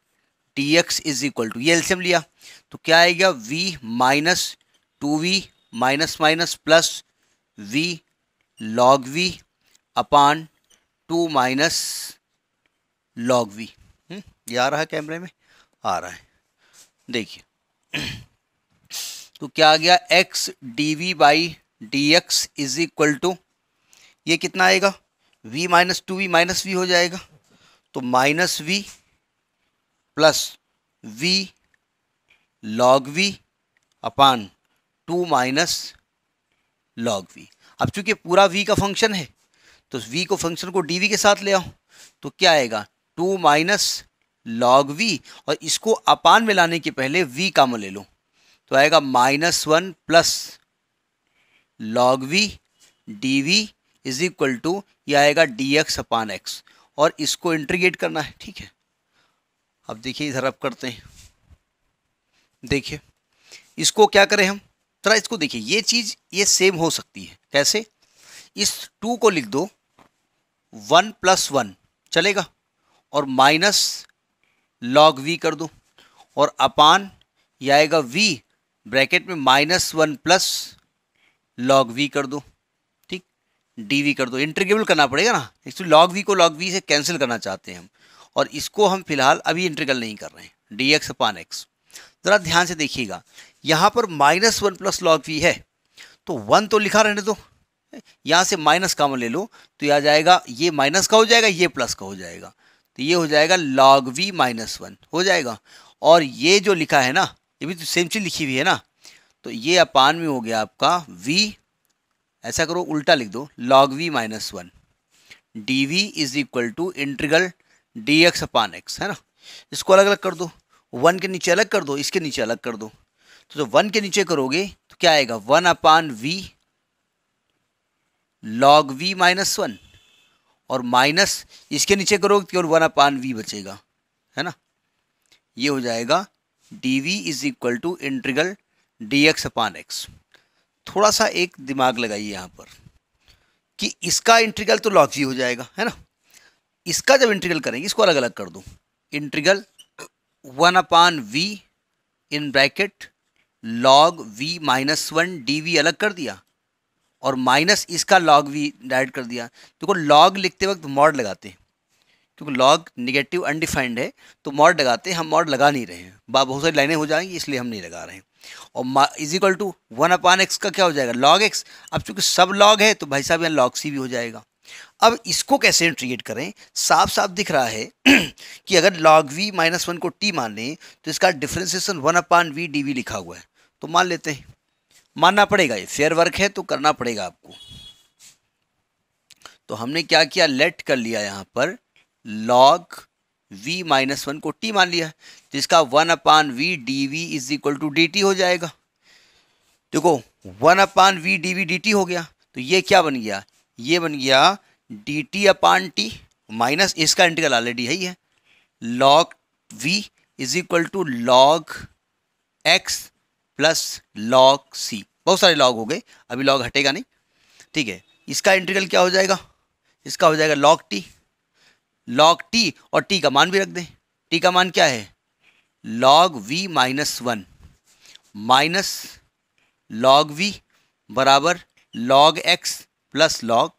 t x is equal to ये एल्सियम लिया तो क्या आएगा v minus two v minus minus plus v log v upon two minus log v ये आ रहा है कैमरे में आ रहा है देखिए तो क्या आ गया x d v by d x is equal to ये कितना आएगा v minus two v minus v हो जाएगा तो minus v plus v log v upon two minus log v अब चूंकि पूरा v का फंक्शन है तो v को फंक्शन को dv के साथ ले आओ तो क्या आएगा टू माइनस लॉग वी और इसको अपान में लाने के पहले वी कामन ले लो तो आएगा minus one plus log v d v is equal to यह आएगा डी एक्स अपान एक्स और इसको इंट्रीगेट करना है ठीक है अब देखिए इधर अब करते हैं देखिए इसको क्या करें हम जरा इसको देखिए ये चीज़ ये सेम हो सकती है कैसे इस टू को लिख दो वन प्लस वन चलेगा और माइनस लॉग वी कर दो और अपान ये आएगा वी ब्रैकेट में minus one plus log v कर दो ठीक डी वी कर दो इंटरग्रेबल करना पड़ेगा ना एक्चुअली लॉग वी को लॉग वी से कैंसिल करना चाहते हैं हम और इसको हम फिलहाल अभी इंटरगल नहीं कर रहे हैं डी एक्स अपान एक्स ज़रा ध्यान से देखिएगा यहाँ पर minus one plus log v है तो वन तो लिखा रहने दो यहाँ से माइनस कामन ले लो तो यह आ जाएगा ये माइनस का हो जाएगा ये प्लस का हो जाएगा तो ये हो जाएगा लॉग वी माइनस वन हो जाएगा और ये जो लिखा है ना ये भी तो सेम चीज़ लिखी हुई है ना तो ये अपान में हो गया आपका वी ऐसा करो उल्टा लिख दो log v minus one d v is equal to integral d x upon x है ना इसको अलग अलग कर दो वन के नीचे अलग कर दो इसके नीचे अलग कर दो तो जब वन के नीचे करोगे तो क्या आएगा one upon v log v minus one और माइनस इसके नीचे करोगे केवल वन अपान वी बचेगा है ना ये हो जाएगा d v is equal to integral d x upon x थोड़ा सा एक दिमाग लगाइए यहाँ पर कि इसका इंट्रीगल तो लॉग जी हो जाएगा है ना इसका जब इंट्रीगल करेंगे इसको अलग अलग कर दो integral one upon v in bracket log v minus one d v अलग कर दिया और माइनस इसका लॉग भी डायरेक्ट कर दिया देखो तो लॉग लिखते वक्त मॉड लगाते हैं क्योंकि लॉग नेगेटिव अनडिफाइंड है तो मॉड लगाते हैं हम मॉड लगा नहीं रहे हैं बा बहुत सारी लाइनें हो जाएंगी इसलिए हम नहीं लगा रहे हैं और is equal to one upon x का क्या हो जाएगा लॉग एक्स अब चूंकि सब लॉग है तो भाई साहब यहाँ लॉग सी भी हो जाएगा अब इसको कैसे इंट्रीगेट करें साफ साफ दिख रहा है कि अगर लॉग वी माइनस वन को टी मान लें तो इसका differentiation one upon v d लिखा हुआ है तो मान लेते हैं मानना पड़ेगा ये फेयर वर्क है तो करना पड़ेगा आपको तो हमने क्या किया लेट कर लिया यहां पर लॉग v माइनस वन को t मान लिया जिसका one upon v d v is equal to d t हो जाएगा देखो one upon v d v d t हो गया तो ये क्या बन गया ये बन गया d t upon t minus इसका इंटीग्रल ऑलरेडी है ही है log v is equal to log x plus log c बहुत सारे लॉग हो गए अभी लॉग हटेगा नहीं ठीक है इसका इंटीग्रल क्या हो जाएगा इसका हो जाएगा लॉग टी लॉग टी और टी का मान भी रख दें टी का मान क्या है log v minus one minus log v बराबर log x plus log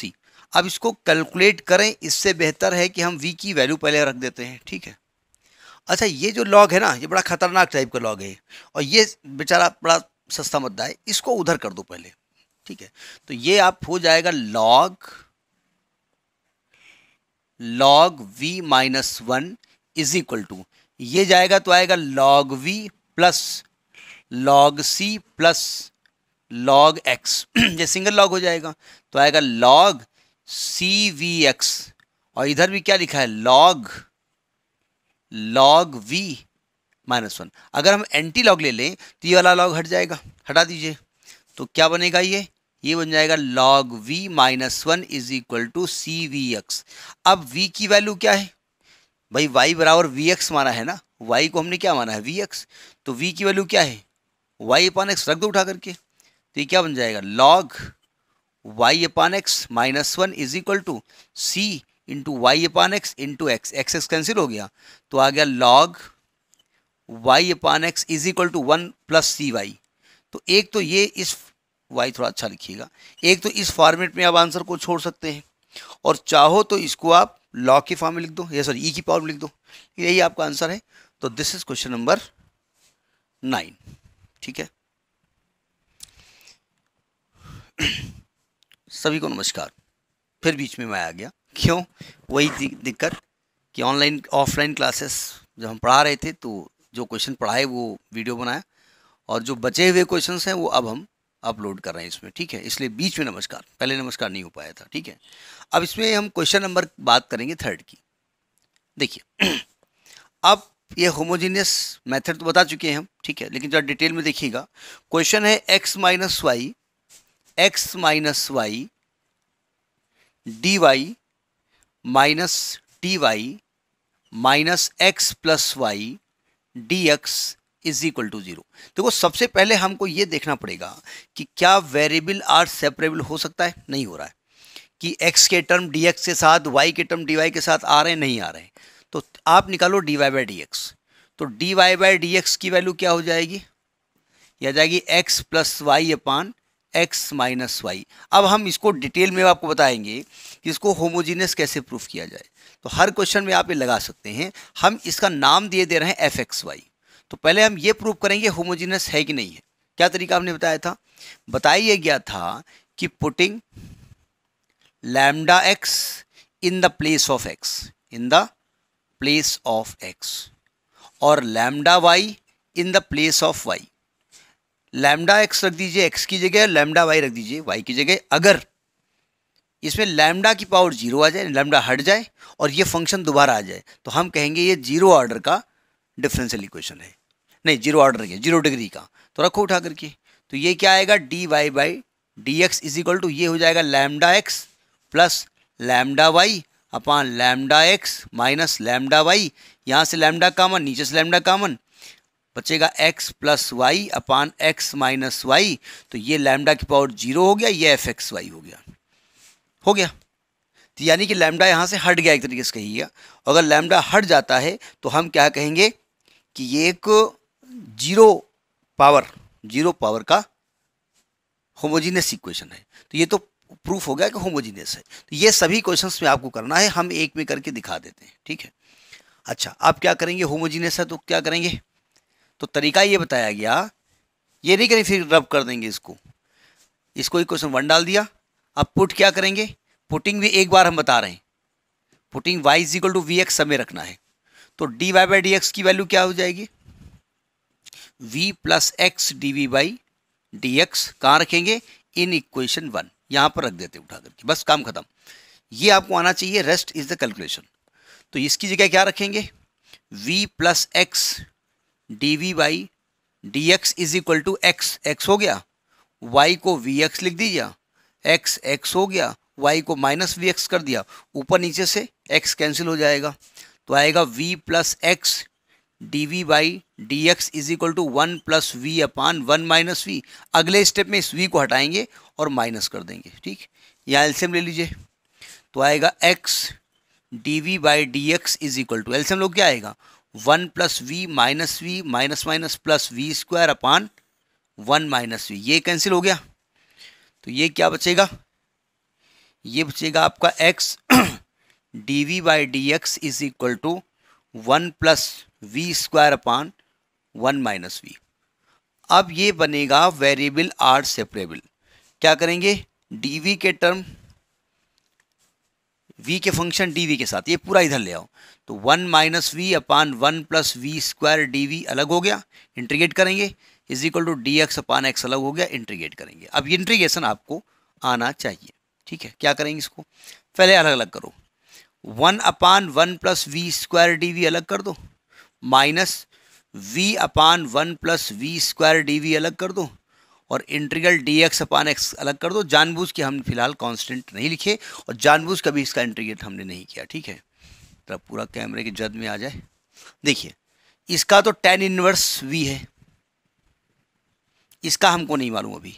c अब इसको कैलकुलेट करें इससे बेहतर है कि हम वी की वैल्यू पहले रख देते हैं ठीक है अच्छा ये जो लॉग है ना ये बड़ा खतरनाक टाइप का लॉग है और ये बेचारा बड़ा सस्ता मुद्दा है इसको उधर कर दो पहले ठीक है तो ये आप हो जाएगा log log v minus one is equal to ये जाएगा तो आएगा log v plus log c plus log x ये सिंगल लॉग हो जाएगा तो आएगा लॉग सी वी एक्स और इधर भी क्या लिखा है log log v minus one अगर हम एंटी लॉग ले लें तो ये वाला लॉग हट जाएगा हटा दीजिए तो क्या बनेगा ये ये बन जाएगा log v minus one is equal to c v x अब वी की वैल्यू क्या है भाई वाई बराबर वी एक्स माना है ना वाई को हमने क्या माना है वी एक्स तो वी की वैल्यू क्या है वाई अपान एक्स रख दो उठा करके तो ये क्या बन जाएगा log y upon x minus one is equal to c into y upon x into x x x cancel हो गया तो आ गया log y upon x is equal to one plus c y तो एक तो ये इस वाई थोड़ा अच्छा लिखिएगा एक तो इस फॉर्मेट में आप आंसर को छोड़ सकते हैं और चाहो तो इसको आप लॉग के फॉर्म में लिख दो या सॉरी ई e की पावर में लिख दो यही आपका आंसर है तो this is question number nine ठीक है सभी को नमस्कार फिर बीच में मैं आ गया क्यों वही दिक्कत कि ऑनलाइन ऑफलाइन क्लासेस जब हम पढ़ा रहे थे तो जो क्वेश्चन पढ़ाए वो वीडियो बनाया और जो बचे हुए क्वेश्चन हैं वो अब हम अपलोड कर रहे हैं इसमें ठीक है इसलिए बीच में नमस्कार पहले नमस्कार नहीं हो पाया था ठीक है अब इसमें हम क्वेश्चन नंबर बात करेंगे थर्ड की देखिए अब ये होमोजीनियस मेथड तो बता चुके हैं हम ठीक है लेकिन जरा डिटेल में देखिएगा क्वेश्चन है x minus y x minus y d y minus d y minus x plus y d x is equal to zero देखो सबसे पहले हमको ये देखना पड़ेगा कि क्या वेरिएबल आर सेपरेबल हो सकता है नहीं हो रहा है कि एक्स के टर्म डी एक्स के साथ वाई के टर्म डी वाई के साथ आ रहे हैं नहीं आ रहे हैं तो आप निकालो d y by d x तो d y by d x की वैल्यू क्या हो जाएगी या जाएगी x plus y upon x minus y अब हम इसको डिटेल में आपको बताएंगे कि इसको होमोजीनियस कैसे प्रूफ किया जाए तो हर क्वेश्चन में आप ये लगा सकते हैं हम इसका नाम दिए दे रहे हैं एफ एक्स वाई तो पहले हम ये प्रूव करेंगे होमोजीनियस है कि नहीं है क्या तरीका आपने बताया था बताया गया था कि putting lambda x in the place of x in the place of x और lambda y in the place of y lambda x रख दीजिए एक्स की जगह लैमडा वाई रख दीजिए वाई की जगह अगर इसमें लैमडा की पावर जीरो आ जाए लैमडा हट जाए और ये फंक्शन दोबारा आ जाए तो हम कहेंगे ये जीरो ऑर्डर का डिफरेंशियल इक्वेशन है नहीं जीरो ऑर्डर के जीरो डिग्री का तो रखो उठा करके तो ये क्या आएगा d y by d x is equal to ये हो जाएगा lambda x plus lambda y upon lambda x minus lambda y यहाँ से लैमडा कामन नीचे से लैमडा कामन बचेगा x plus y upon x minus y तो ये लैमडा की पावर जीरो हो गया ये एफ एक्स वाई हो गया हो गया तो यानी कि लैमडा यहाँ से हट गया एक तरीके से कहिए अगर लैमडा हट जाता है तो हम क्या कहेंगे कि ये एक जीरो पावर जीरो पावर का होमोजीनियस इक्वेशन है तो ये तो प्रूफ हो गया कि होमोजीनियस है तो ये सभी क्वेश्चंस में आपको करना है हम एक में करके दिखा देते हैं ठीक है अच्छा आप क्या करेंगे होमोजीनियस है तो क्या करेंगे तो तरीका ये बताया गया ये नहीं करें फिर रब कर देंगे इसको इसको एक क्वेश्चन वन डाल दिया अब पुट क्या करेंगे पुटिंग भी एक बार हम बता रहे हैं putting y is equal to v x समय रखना है तो d y by d x की वैल्यू क्या हो जाएगी v plus x d v by d x कहाँ रखेंगे इन इक्वेशन वन यहाँ पर रख देते उठा करके बस काम खत्म ये आपको आना चाहिए रेस्ट इज द कैलकुलेशन तो इसकी जगह क्या रखेंगे v plus x d v by d x is equal to x x हो गया y को वी एक्स लिख दीजिए एक्स एक्स हो गया वाई को माइनस वी एक्स कर दिया ऊपर नीचे से एक्स कैंसिल हो जाएगा तो आएगा v plus x d v by d x is equal to one plus v upon one minus v अगले स्टेप में इस वी को हटाएंगे और माइनस कर देंगे ठीक यहाँ एल्सियम ले लीजिए तो आएगा x d v by d x is equal to LCM लोग क्या आएगा one plus v minus v minus minus plus v square upon one minus v ये कैंसिल हो गया तो ये क्या बचेगा ये बचेगा आपका x d v by d x is equal to one plus v square upon one minus v अब ये बनेगा वेरिएबल आर सेपरेबल क्या करेंगे डी वी के टर्म वी के फंक्शन डी वी के साथ ये पूरा इधर ले आओ तो one minus v upon one plus v square d v अलग हो गया इंटीग्रेट करेंगे is equal to d x upon x अलग हो गया इंट्रीगेट करेंगे अब इंट्रीगेशन आपको आना चाहिए ठीक है क्या करेंगे इसको पहले अलग अलग करो one upon one plus v square d v अलग कर दो minus v upon one plus v square d v अलग कर दो और integral d x upon x अलग कर दो जानबूझ के हम फिलहाल कांस्टेंट नहीं लिखे और जानबूझ कभी इसका इंटीग्रेट हमने नहीं किया ठीक है तो पूरा कैमरे के जद में आ जाए देखिए इसका तो टेन इनवर्स वी है इसका हमको नहीं मालूम अभी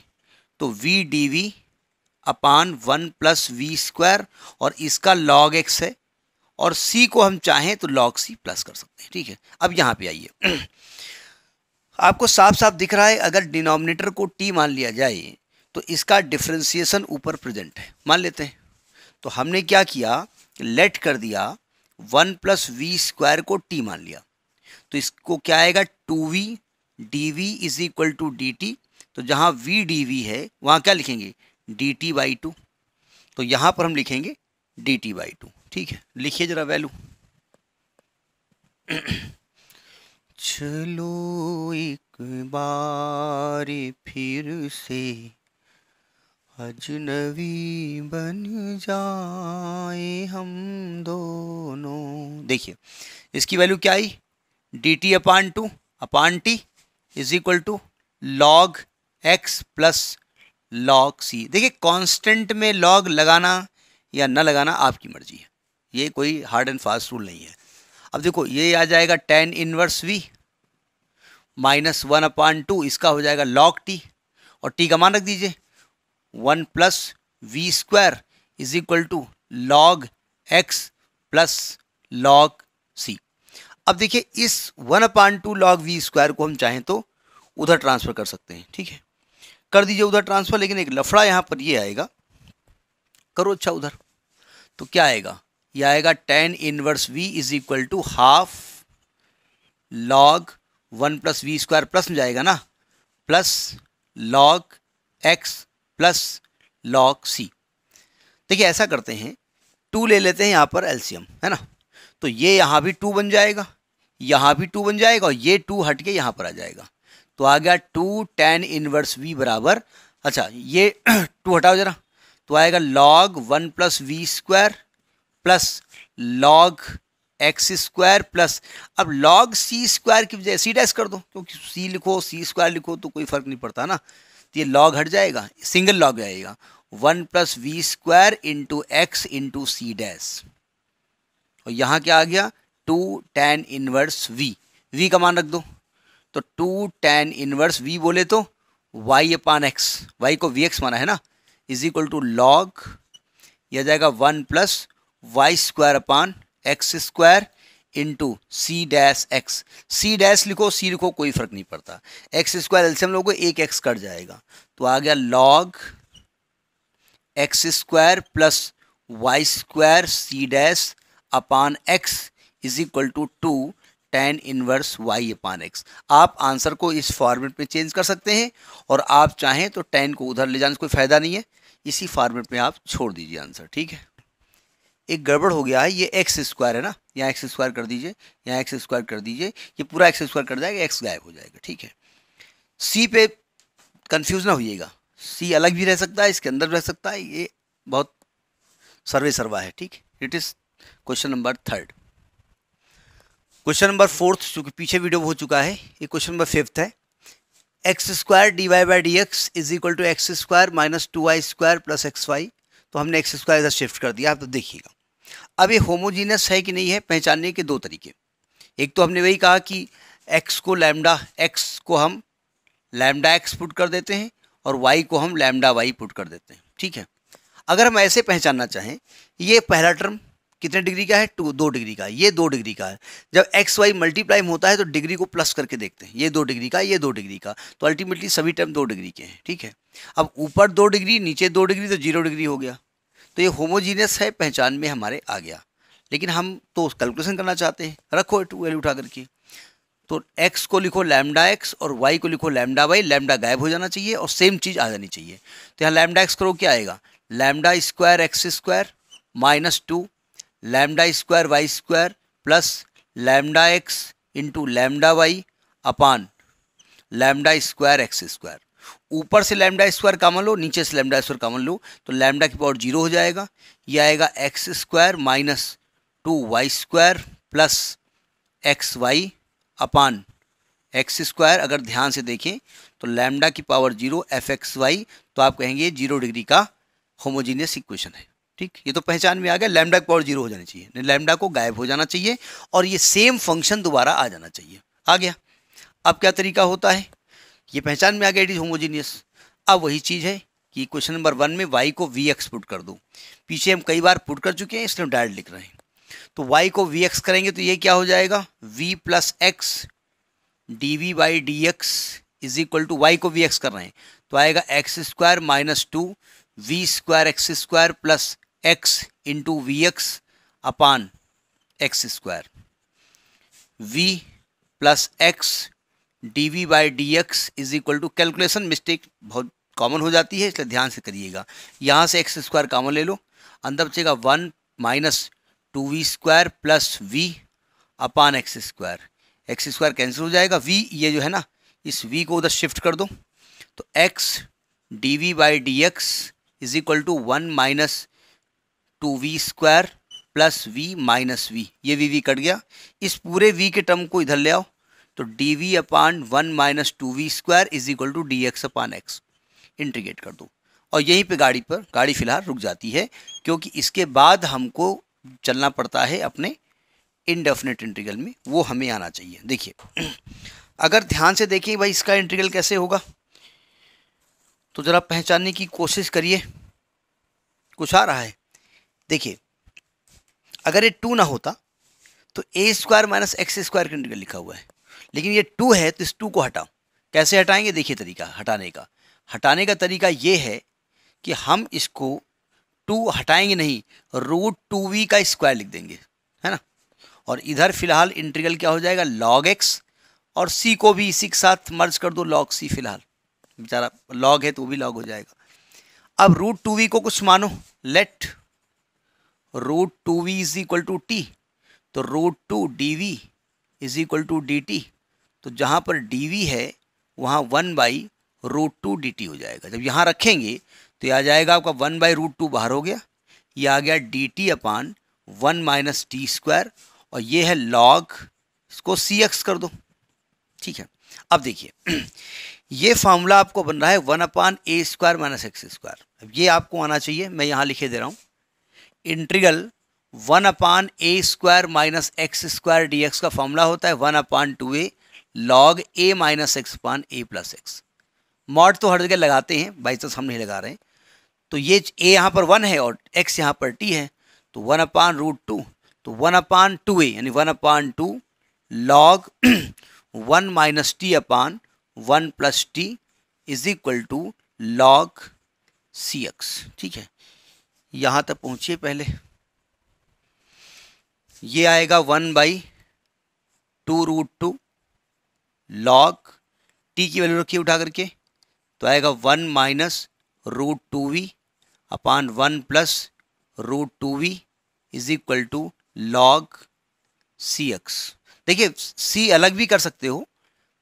तो v d v upon one plus v square और इसका लॉग एक्स है और सी को हम चाहें तो लॉग सी प्लस कर सकते हैं ठीक है अब यहाँ पे आइए आपको साफ साफ दिख रहा है अगर डिनोमिनेटर को टी मान लिया जाए तो इसका डिफ्रेंसिएशन ऊपर प्रेजेंट है मान लेते हैं तो हमने क्या किया लेट कर दिया वन प्लस वी स्क्वायर को टी मान लिया तो इसको क्या आएगा two v d v is equal to d t तो जहाँ वी डी वी है वहाँ क्या लिखेंगे डी टी बाई टू तो यहाँ पर हम लिखेंगे डी टी बाई टू ठीक है लिखिए ज़रा वैल्यू चलो एक बार फिर से अजनबी बन जाए हम दोनों देखिए इसकी वैल्यू क्या आई d t upon two upon t is equal to log x plus log c देखिए कांस्टेंट में लॉग लगाना या ना लगाना आपकी मर्जी है ये कोई हार्ड एंड फास्ट रूल नहीं है अब देखो ये आ जाएगा tan inverse v minus one upon two इसका हो जाएगा लॉग टी और टी का मान रख दीजिए one plus v square is equal to log x plus log c अब देखिए इस one upon two log v square को हम चाहें तो उधर ट्रांसफ़र कर सकते हैं ठीक है कर दीजिए उधर ट्रांसफ़र लेकिन एक लफड़ा यहाँ पर ये आएगा करो अच्छा उधर तो क्या आएगा ये आएगा tan inverse v is equal to half log one plus v square plus में जाएगा ना plus log x plus log c देखिए ऐसा करते हैं टू ले लेते हैं यहाँ पर एल्सियम है ना तो ये यहाँ भी टू बन जाएगा यहाँ भी टू बन जाएगा और ये टू हट के यहाँ पर आ जाएगा तो आ गया टू टेन इनवर्स वी बराबर अच्छा ये टू हटाओ जरा तो आएगा log one plus v square plus log x square plus अब लॉग सी स्क्वायर की बजाय सी डैश कर दो क्योंकि सी लिखो सी स्क्वायर लिखो तो कोई फर्क नहीं पड़ता ना तो ये लॉग हट जाएगा सिंगल लॉग आएगा one plus v square into x into c dash और यहाँ क्या आ गया two tan inverse v v का मान रख दो तो टू टेन इनवर्स वी बोले तो वाई अपान एक्स वाई को वी एक्स माना है ना इज इक्वल टू लॉग यह जाएगा one plus y square upon x square into c dash x c dash लिखो सी लिखो कोई फर्क नहीं पड़ता एक्स स्क्वायर एल से हम को एक एक्स कट जाएगा तो आ गया log x square plus y square c dash upon x is equal to two tan inverse y upon x आप आंसर को इस फॉर्मेट में चेंज कर सकते हैं और आप चाहें तो टेन को उधर ले जाने से कोई फ़ायदा नहीं है इसी फॉर्मेट में आप छोड़ दीजिए आंसर ठीक है एक गड़बड़ हो गया है ये एक्स स्क्वायर है ना यहाँ एक्स स्क्वायर कर दीजिए यहाँ एक्स स्क्वायर कर दीजिए ये पूरा एक्स स्क्वायर कर जाएगा एक्स गायब हो जाएगा ठीक है सी पे कन्फ्यूज ना होइएगा सी अलग भी रह सकता है इसके अंदर रह सकता है ये बहुत सर्वे सर्वा है ठीक it is question number third question number fourth चूँकि पीछे वीडियो हो चुका है ये क्वेश्चन नंबर फिफ्थ है x square d y by d x is equal to x square minus two y square plus x y तो हमने x square इधर शिफ्ट कर दिया आप तो देखिएगा अब ये होमोजीनियस है कि नहीं है पहचानने के दो तरीके एक तो हमने वही कहा कि एक्स को लैमडा एक्स को हम लैमडा एक्स पुट कर देते हैं और वाई को हम लैमडा वाई पुट कर देते हैं ठीक है अगर हम ऐसे पहचानना चाहें ये पहला टर्म कितने डिग्री का है टू दो डिग्री का ये दो डिग्री का है जब एक्स वाई मल्टीप्लाई होता है तो डिग्री को प्लस करके देखते हैं ये दो डिग्री का ये दो डिग्री का तो अल्टीमेटली सभी टर्म दो डिग्री के हैं ठीक है अब ऊपर दो डिग्री नीचे दो डिग्री तो जीरो डिग्री हो गया तो ये होमोजीनियस है पहचान में हमारे आ गया लेकिन हम तो कैलकुलेशन करना चाहते हैं रखो टू वैल्यू उठा करके तो एक्स को लिखो लैमडा एक्स और वाई को लिखो लैमडा वाई लैमडा गायब हो जाना चाहिए और सेम चीज़ आ जानी चाहिए तो यहाँ लैमडा एक्स करो क्या आएगा lambda square x square minus two lambda square y square plus lambda x into lambda y upon lambda square x square ऊपर से लैमडा स्क्वायर कामन लो नीचे से लैमडा स्क्वायर कामन लो तो लैमडा की पावर जीरो हो जाएगा यह आएगा x square minus two y square plus x y upon x square अगर ध्यान से देखें तो लैमडा की power zero f x y तो आप कहेंगे जीरो डिग्री का होमोजीनियस इक्वेशन है ठीक ये तो पहचान में आ गया लैमडा की पावर जीरो हो जानी चाहिए लैमडा को गायब हो जाना चाहिए और ये सेम फंक्शन दोबारा आ जाना चाहिए आ गया अब क्या तरीका होता है ये पहचान में आ गया इट इज़ होमोजीनियस अब वही चीज़ है कि क्वेश्चन नंबर वन में वाई को वी एक्स पुट कर दो पीछे हम कई बार पुट कर चुके हैं इसलिए हम डायरेक्ट लिख रहे हैं तो वाई को वी एक्स करेंगे तो ये क्या हो जाएगा v plus x d v by d x is equal to y को वी एक्स कर रहे हैं तो आएगा x square minus two v square x square plus x into v x upon x square v plus x d v by d x is equal to calculation mistake बहुत common हो जाती है इसलिए ध्यान से करिएगा यहाँ से एक्स स्क्वायर कॉमन ले लो अंदर बचेगा one minus two v square plus v upon x square x square cancel हो जाएगा वी ये जो है ना इस वी को उधर शिफ्ट कर दो तो x d v by d x is equal to one minus two v square plus v minus v ये वी वी कट गया इस पूरे वी के टर्म को इधर ले आओ तो d v upon one minus two v square is equal to d x upon x integrate कर दो और यहीं पे गाड़ी पर गाड़ी फिलहाल रुक जाती है क्योंकि इसके बाद हमको चलना पड़ता है अपने इनडेफिनेट इंटीग्रल में वो हमें आना चाहिए देखिए अगर ध्यान से देखें भाई इसका इंटीग्रल कैसे होगा तो ज़रा पहचानने की कोशिश करिए कुछ आ रहा है देखिए अगर ये टू ना होता तो a square minus x square के लिखा हुआ है लेकिन ये टू है तो इस टू को हटाओ कैसे हटाएंगे देखिए तरीका हटाने का हटाने का तरीका ये है कि हम इसको टू हटाएंगे नहीं रूट टू वी का स्क्वायर लिख देंगे है ना और इधर फिलहाल इंटीग्रल क्या हो जाएगा लॉग एक्स और सी को भी इसी के साथ मर्ज कर दो लॉग सी फिलहाल बेचारा लॉग है तो वो भी लॉग हो जाएगा अब रूट टू वी को कुछ मानो let root two v is equal to t तो root two d v is equal to d t तो जहाँ पर डी वी है वहाँ one by root two d t हो जाएगा जब यहाँ रखेंगे तो यह आ जाएगा आपका वन बाई रूट टू बाहर हो गया ये आ गया d t upon one minus t square और ये है लॉग इसको सी एक्स कर दो ठीक है अब देखिए ये फार्मूला आपको बन रहा है one upon a square minus x square अब ये आपको आना चाहिए मैं यहाँ लिखे दे रहा हूँ integral one upon a square minus x square d x का फॉर्मूला होता है one upon two a log a minus x upon a plus x mod तो हर जगह लगाते हैं बाई चांस हम नहीं लगा रहे हैं तो ये ए यहाँ पर वन है और एक्स यहाँ पर टी है तो वन अपान रूट टू तो वन अपान टू ए यानी one upon two log one minus t upon one plus t is equal to log c x ठीक है यहाँ तक पहुंचिए पहले ये आएगा one by two root two log t की वैल्यू रखिए उठा करके तो आएगा one minus root two v upon one plus root two v is equal to log c x देखिए सी अलग भी कर सकते हो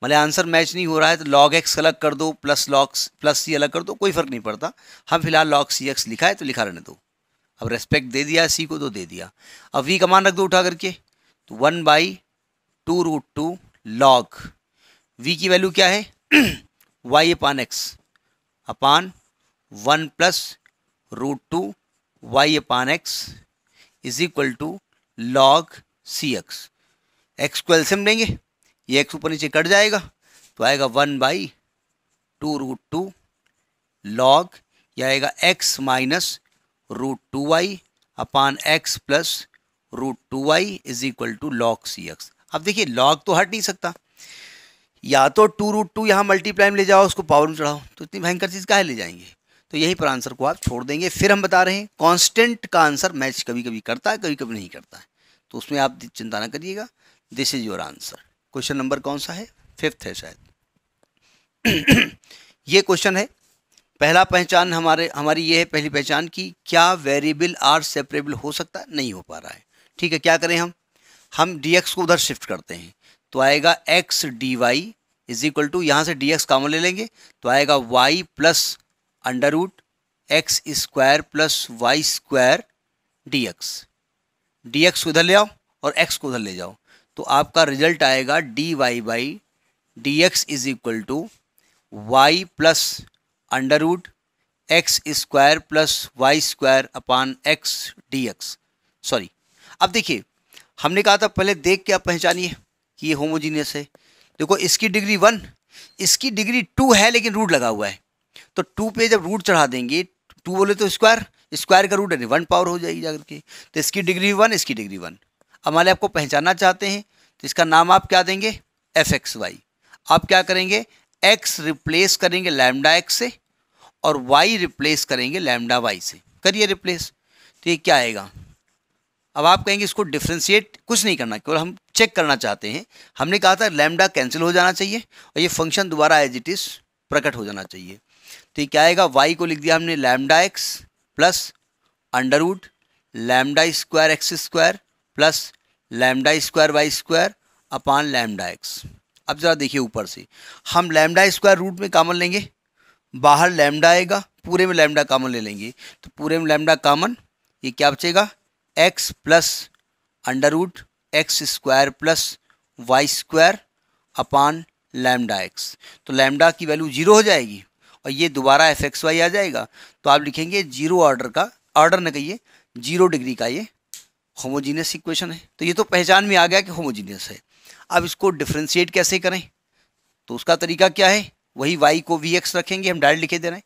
मतलब आंसर मैच नहीं हो रहा है तो लॉग एक्स अलग कर दो प्लस लॉग प्लस सी अलग कर दो कोई फ़र्क नहीं पड़ता हम फिलहाल लॉग सी एक्स लिखा है तो लिखा रहने दो अब रेस्पेक्ट दे दिया सी को तो दे दिया अब वी का मान रख दो उठा करके तो one by two root two log v की वैल्यू क्या है y upon x upon one plus root two y upon x is equal to log c x x को एल्सियम लेंगे ये एक्स ऊपर नीचे कट जाएगा तो आएगा one by two root two log यह आएगा x minus root two y upon x plus root two y is equal to log c x अब देखिए लॉग तो हट नहीं सकता या तो टू रूट टू यहाँ मल्टीप्लाई में ले जाओ उसको पावर में चढ़ाओ तो इतनी भयंकर चीज़ कहाँ ले जाएंगे तो यहीं पर आंसर को आप छोड़ देंगे फिर हम बता रहे हैं कांस्टेंट का आंसर मैच कभी कभी करता है कभी कभी नहीं करता है तो उसमें आप चिंता ना करिएगा this is your answer question number कौन सा है फिफ्थ है शायद ये क्वेश्चन है पहला पहचान हमारे हमारी ये है पहली पहचान कि क्या वेरिएबल आर सेपरेबल हो सकता है नहीं हो पा रहा है ठीक है क्या करें हम हम डी को उधर शिफ्ट करते हैं तो आएगा x d y is equal to यहाँ से डी एक्स कामन ले लेंगे तो आएगा y plus under root x square plus y square d x d x को उधर ले आओ और एक्स को उधर ले जाओ तो आपका रिजल्ट आएगा d y by d x is equal to y plus under root x square plus y square upon x d x sorry अब देखिए हमने कहा था पहले देख के आप पहचानिए कि ये होमोजीनियस है देखो इसकी डिग्री वन इसकी डिग्री टू है लेकिन रूट लगा हुआ है तो टू पे जब रूट चढ़ा देंगे टू बोले तो स्क्वायर स्क्वायर का रूट है वन पावर हो जाएगी जाकर के तो इसकी डिग्री वन इसकी डिग्री वन हमारे आपको पहचाना चाहते हैं तो इसका नाम आप क्या देंगे एफ एक्स वाई आप क्या करेंगे एक्स रिप्लेस करेंगे लैमडा एक्स से और वाई रिप्लेस करेंगे लैमडा वाई से करिए रिप्लेस तो ये क्या आएगा अब आप कहेंगे इसको डिफ्रेंशिएट कुछ नहीं करना केवल हम चेक करना चाहते हैं हमने कहा था लैमडा कैंसिल हो जाना चाहिए और ये फंक्शन दोबारा एज इट इज़ प्रकट हो जाना चाहिए तो ये क्या आएगा वाई को लिख दिया हमने lambda x plus under root lambda square x square plus lambda square y square upon lambda x अब ज़रा देखिए ऊपर से हम लैमडा स्क्वायर रूट में कामन लेंगे बाहर लैमडा आएगा पूरे में लैमडा कामन ले लेंगे तो पूरे में लैमडा कामन ये क्या बचेगा x plus under root x square plus y square upon lambda x तो लैमडा की वैल्यू जीरो हो जाएगी और ये दोबारा एफ एक्स वाई आ जाएगा तो आप लिखेंगे जीरो ऑर्डर का ऑर्डर न कहिए जीरो डिग्री का ये होमोजीनियस इक्वेशन है तो ये तो पहचान में आ गया कि होमोजीनियस है अब इसको डिफ्रेंशिएट कैसे करें तो उसका तरीका क्या है वही वाई को वी एक्स रखेंगे हम डायरेक्ट लिखे दे रहे हैं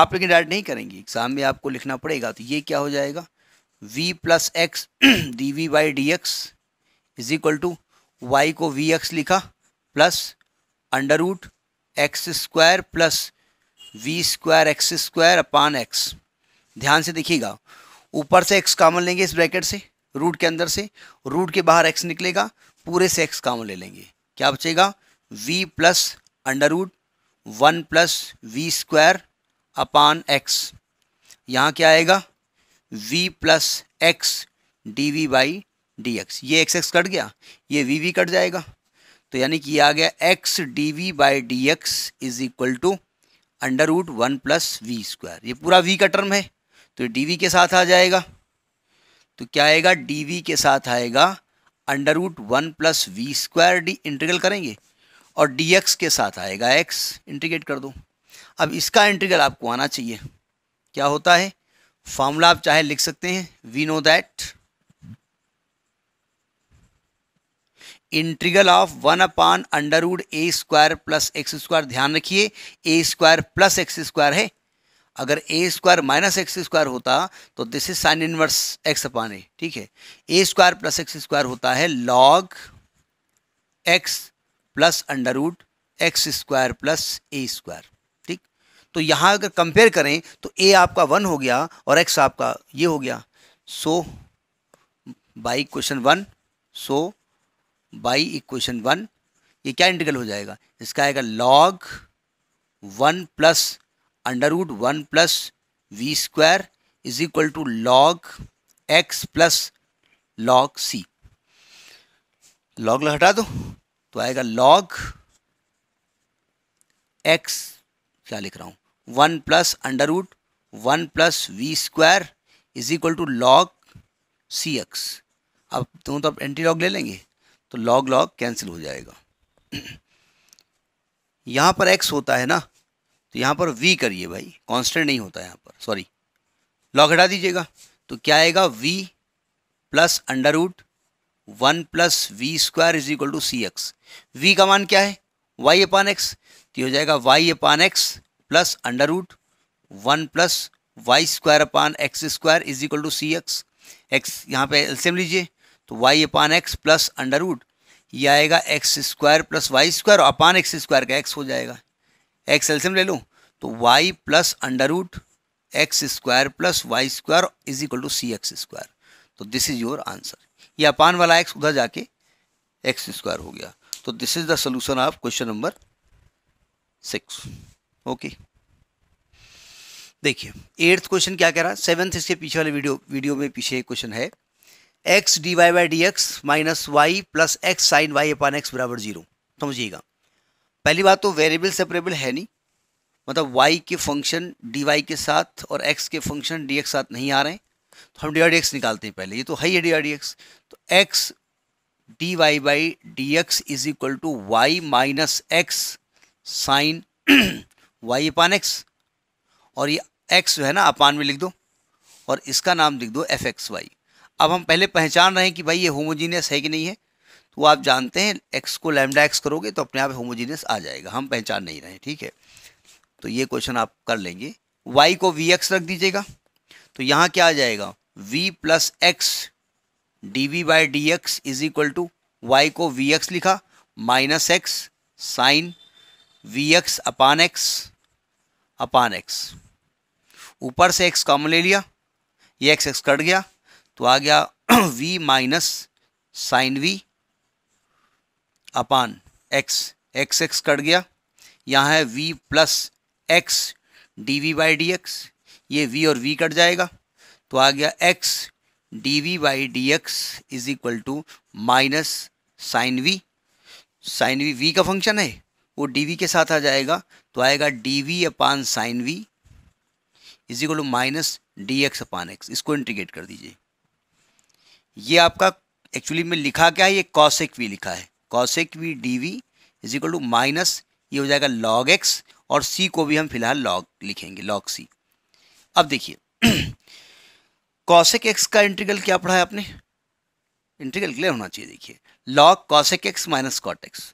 आप लेकिन डायरेक्ट नहीं करेंगे एग्जाम में आपको लिखना पड़ेगा तो ये क्या हो जाएगा v plus x d v y d x is equal to y को वी एक्स लिखा plus under root x square plus v square x square upon x ध्यान से देखिएगा ऊपर से एक्स कामन लेंगे इस ब्रैकेट से रूट के अंदर से रूट के बाहर एक्स निकलेगा पूरे से एक्स कामन ले लेंगे क्या बचेगा v plus under root one plus v square upon x यहाँ क्या आएगा v plus x d v by d x ये एक्स एक्स कट गया ये वी वी कट जाएगा तो यानी कि आ गया x d v by d x is equal to under root one plus v square ये पूरा वी का टर्म है तो डी के साथ आ जाएगा तो क्या आएगा डी के साथ आएगा under root one plus v square d integral करेंगे और डी एक्स के साथ आएगा एक्स इंटीग्रेट कर दो अब इसका इंटीग्रल आपको आना चाहिए क्या होता है फॉर्मूला आप चाहे लिख सकते हैं we know that integral of one upon under root a square plus x square ध्यान रखिए a square plus x square है अगर a square minus x square होता तो this is sine inverse x upon a ठीक है a square plus x square होता है log x plus under root x square plus a square ठीक तो यहाँ अगर कंपेयर करें तो ए आपका वन हो गया और एक्स आपका ये हो गया so by question one so by equation one ये क्या इंटीग्रल हो जाएगा इसका आएगा log one plus under root one plus v square is equal to log x plus log c log हटा दो तो आएगा लॉग एक्स क्या लिख रहा हूँ one plus under root one plus v square is equal to log c x अब दोनों तो आप एंटी लॉग ले लेंगे तो लॉग लॉग कैंसिल हो जाएगा यहाँ पर एक्स होता है ना तो यहाँ पर वी करिए भाई कांस्टेंट नहीं होता यहाँ पर सॉरी लॉग हटा दीजिएगा तो क्या आएगा v plus under root one plus v square is equal to c x v का मान क्या है वाई अपान एक्स तो हो जाएगा y upon x plus under root one plus y square upon x square is equal to c x x यहाँ पे LCM लीजिए तो y upon x plus under root ये आएगा x square plus y square upon x square का x हो जाएगा x LCM ले लूँ तो y plus under root x square plus y square is equal to c x square तो this is your answer यह अपान वाला x उधर जाके एक्स स्क्वायर हो गया तो this is the solution of question number six okay देखिए eighth question क्या कह रहा है सेवन्थ इसके पीछे वाले वीडियो वीडियो में पीछे एक क्वेश्चन है x d y by d x minus y plus x sine y upon x बराबर जीरो समझिएगा पहली बात तो वेरिएबल सेपरेबल है नहीं मतलब y के फंक्शन dy के साथ और x के फंक्शन dx साथ नहीं आ रहे हैं तो हम डी डी एक्स निकालते हैं पहले ये तो है ही डी डी एक्स तो x d y by d x is equal to y minus x sine y upon x और ये एक्स जो है ना अपान में लिख दो और इसका नाम लिख दो एफ एक्स वाई अब हम पहले पहचान रहे हैं कि भाई ये होमोजीनियस है कि नहीं है तो आप जानते हैं एक्स को लैमडा एक्स करोगे तो अपने आप होमोजीनियस आ जाएगा हम पहचान नहीं रहे ठीक है तो ये क्वेश्चन आप कर लेंगे वाई को वी एक्स रख दीजिएगा तो यहाँ क्या आ जाएगा v plus x d v by d x is equal to y को वी एक्स लिखा minus x sine v x upon x upon x ऊपर से एक्स कॉमन ले लिया ये एक्स एक्स कट गया तो आ गया v minus sine v upon x x x cut गया यहाँ है v plus x d v by d x ये वी और वी कट जाएगा तो आ गया x d v by d x is equal to minus sine v sine v v का फंक्शन है वो डी वी के साथ आ जाएगा तो आएगा d v upon sine v is equal to minus d x upon x इसको integrate कर दीजिए ये आपका एक्चुअली में लिखा क्या है ये कॉसेक वी लिखा है cosec v d v is equal to minus ये हो जाएगा लॉग एक्स और सी को भी हम फिलहाल लॉग लिखेंगे लॉग सी अब देखिए कॉसेक एक्स का इंटीग्रल क्या पढ़ा है आपने इंटीग्रल क्लियर होना चाहिए देखिए log cosec x minus cot x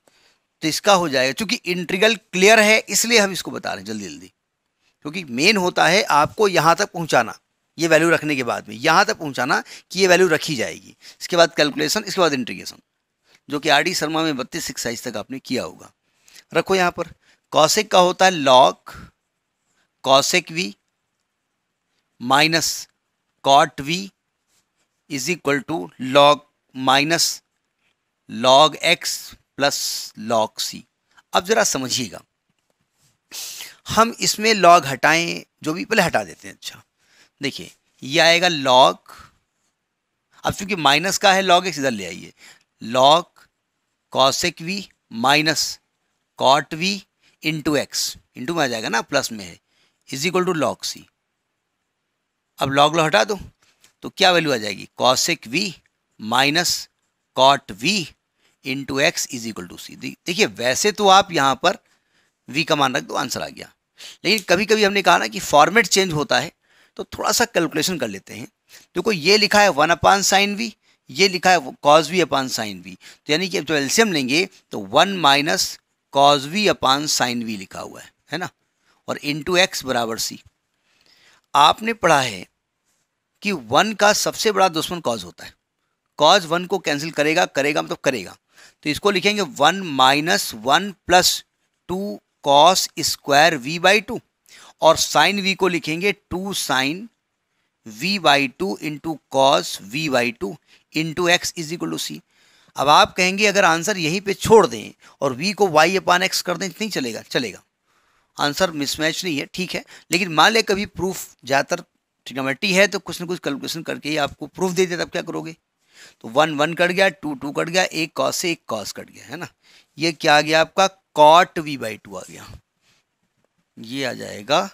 तो इसका हो जाएगा क्योंकि इंटीग्रल क्लियर है इसलिए हम इसको बता रहे हैं जल्दी जल्दी क्योंकि मेन होता है आपको यहाँ तक पहुँचाना ये वैल्यू रखने के बाद में यहाँ तक पहुँचाना कि ये वैल्यू रखी जाएगी इसके बाद कैलकुलेशन इसके बाद इंटीग्रेशन जो कि आर डी शर्मा में बत्तीस एक्साइज तक आपने किया होगा रखो यहाँ पर कौशिक का होता है log cosec v minus cot v is equal to log minus log x plus log c अब ज़रा समझिएगा हम इसमें लॉग हटाएं जो भी पहले हटा देते हैं अच्छा देखिए ये आएगा लॉग अब चूंकि माइनस का है लॉग एक्स इधर ले आइए log cosec v minus cot v into x into में आ जाएगा ना प्लस में है is equal to log c अब लॉग लो हटा दो तो क्या वैल्यू आ जाएगी cosec v minus cot v into x is equal to c देखिए वैसे तो आप यहाँ पर वी का मान रख दो आंसर आ गया लेकिन कभी कभी हमने कहा ना कि फॉर्मेट चेंज होता है तो थोड़ा सा कैलकुलेशन कर लेते हैं देखो तो ये लिखा है वन अपान साइन वी ये लिखा है cos v upon sine v तो यानी कि जो एल्शियम एल्सियम लेंगे तो one minus cos v upon sine v लिखा हुआ है है ना और इंटू एक्स बराबर सी आपने पढ़ा है कि वन का सबसे बड़ा दुश्मन कॉज होता है कॉज वन को कैंसिल करेगा करेगा मतलब करेगा तो इसको लिखेंगे one minus one plus two cos square v by two और साइन वी को लिखेंगे two sine v by two into cos v y two into x is equal to c अब आप कहेंगे अगर आंसर यहीं पे छोड़ दें और वी को वाई अपान एक्स कर दें तो नहीं चलेगा चलेगा आंसर मिसमैच नहीं है ठीक है लेकिन मान लें कभी प्रूफ ज़्यादातर ट्रिग्नोमेट्री है तो कुछ ना कुछ कैलकुलेशन करके ही आपको प्रूफ दे दिया तब क्या करोगे तो वन वन कट गया टू टू कट गया एक कॉस से एक कॉस कट गया है ना ये क्या आ गया आपका कॉट वी बाई टू आ गया ये आ जाएगा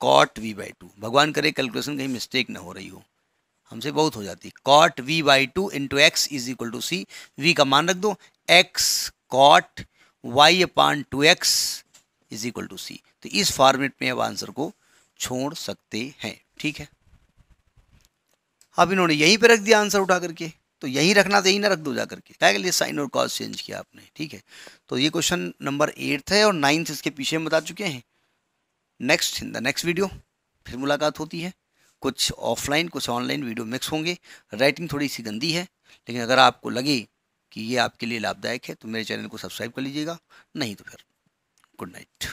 कॉट वी बाई टू भगवान करे कैलकुलेशन कहीं मिस्टेक ना हो रही हो हमसे बहुत हो जाती है cot v by two into x is equal to c v का मान रख दो x cot y upon two x is equal to c तो इस फॉर्मेट में अब आंसर को छोड़ सकते हैं ठीक है अब इन्होंने यहीं पर रख दिया आंसर उठा करके तो यहीं रखना तो यहीं ना रख दो जा करके क्या के लिए साइन और कॉज चेंज किया आपने ठीक है तो ये क्वेश्चन नंबर एट्थ है और नाइन्थ इसके पीछे हम बता चुके हैं next in the next video फिर मुलाकात होती है कुछ ऑफलाइन कुछ ऑनलाइन वीडियो मिक्स होंगे राइटिंग थोड़ी सी गंदी है लेकिन अगर आपको लगे कि ये आपके लिए लाभदायक है तो मेरे चैनल को सब्सक्राइब कर लीजिएगा नहीं तो फिर गुड नाइट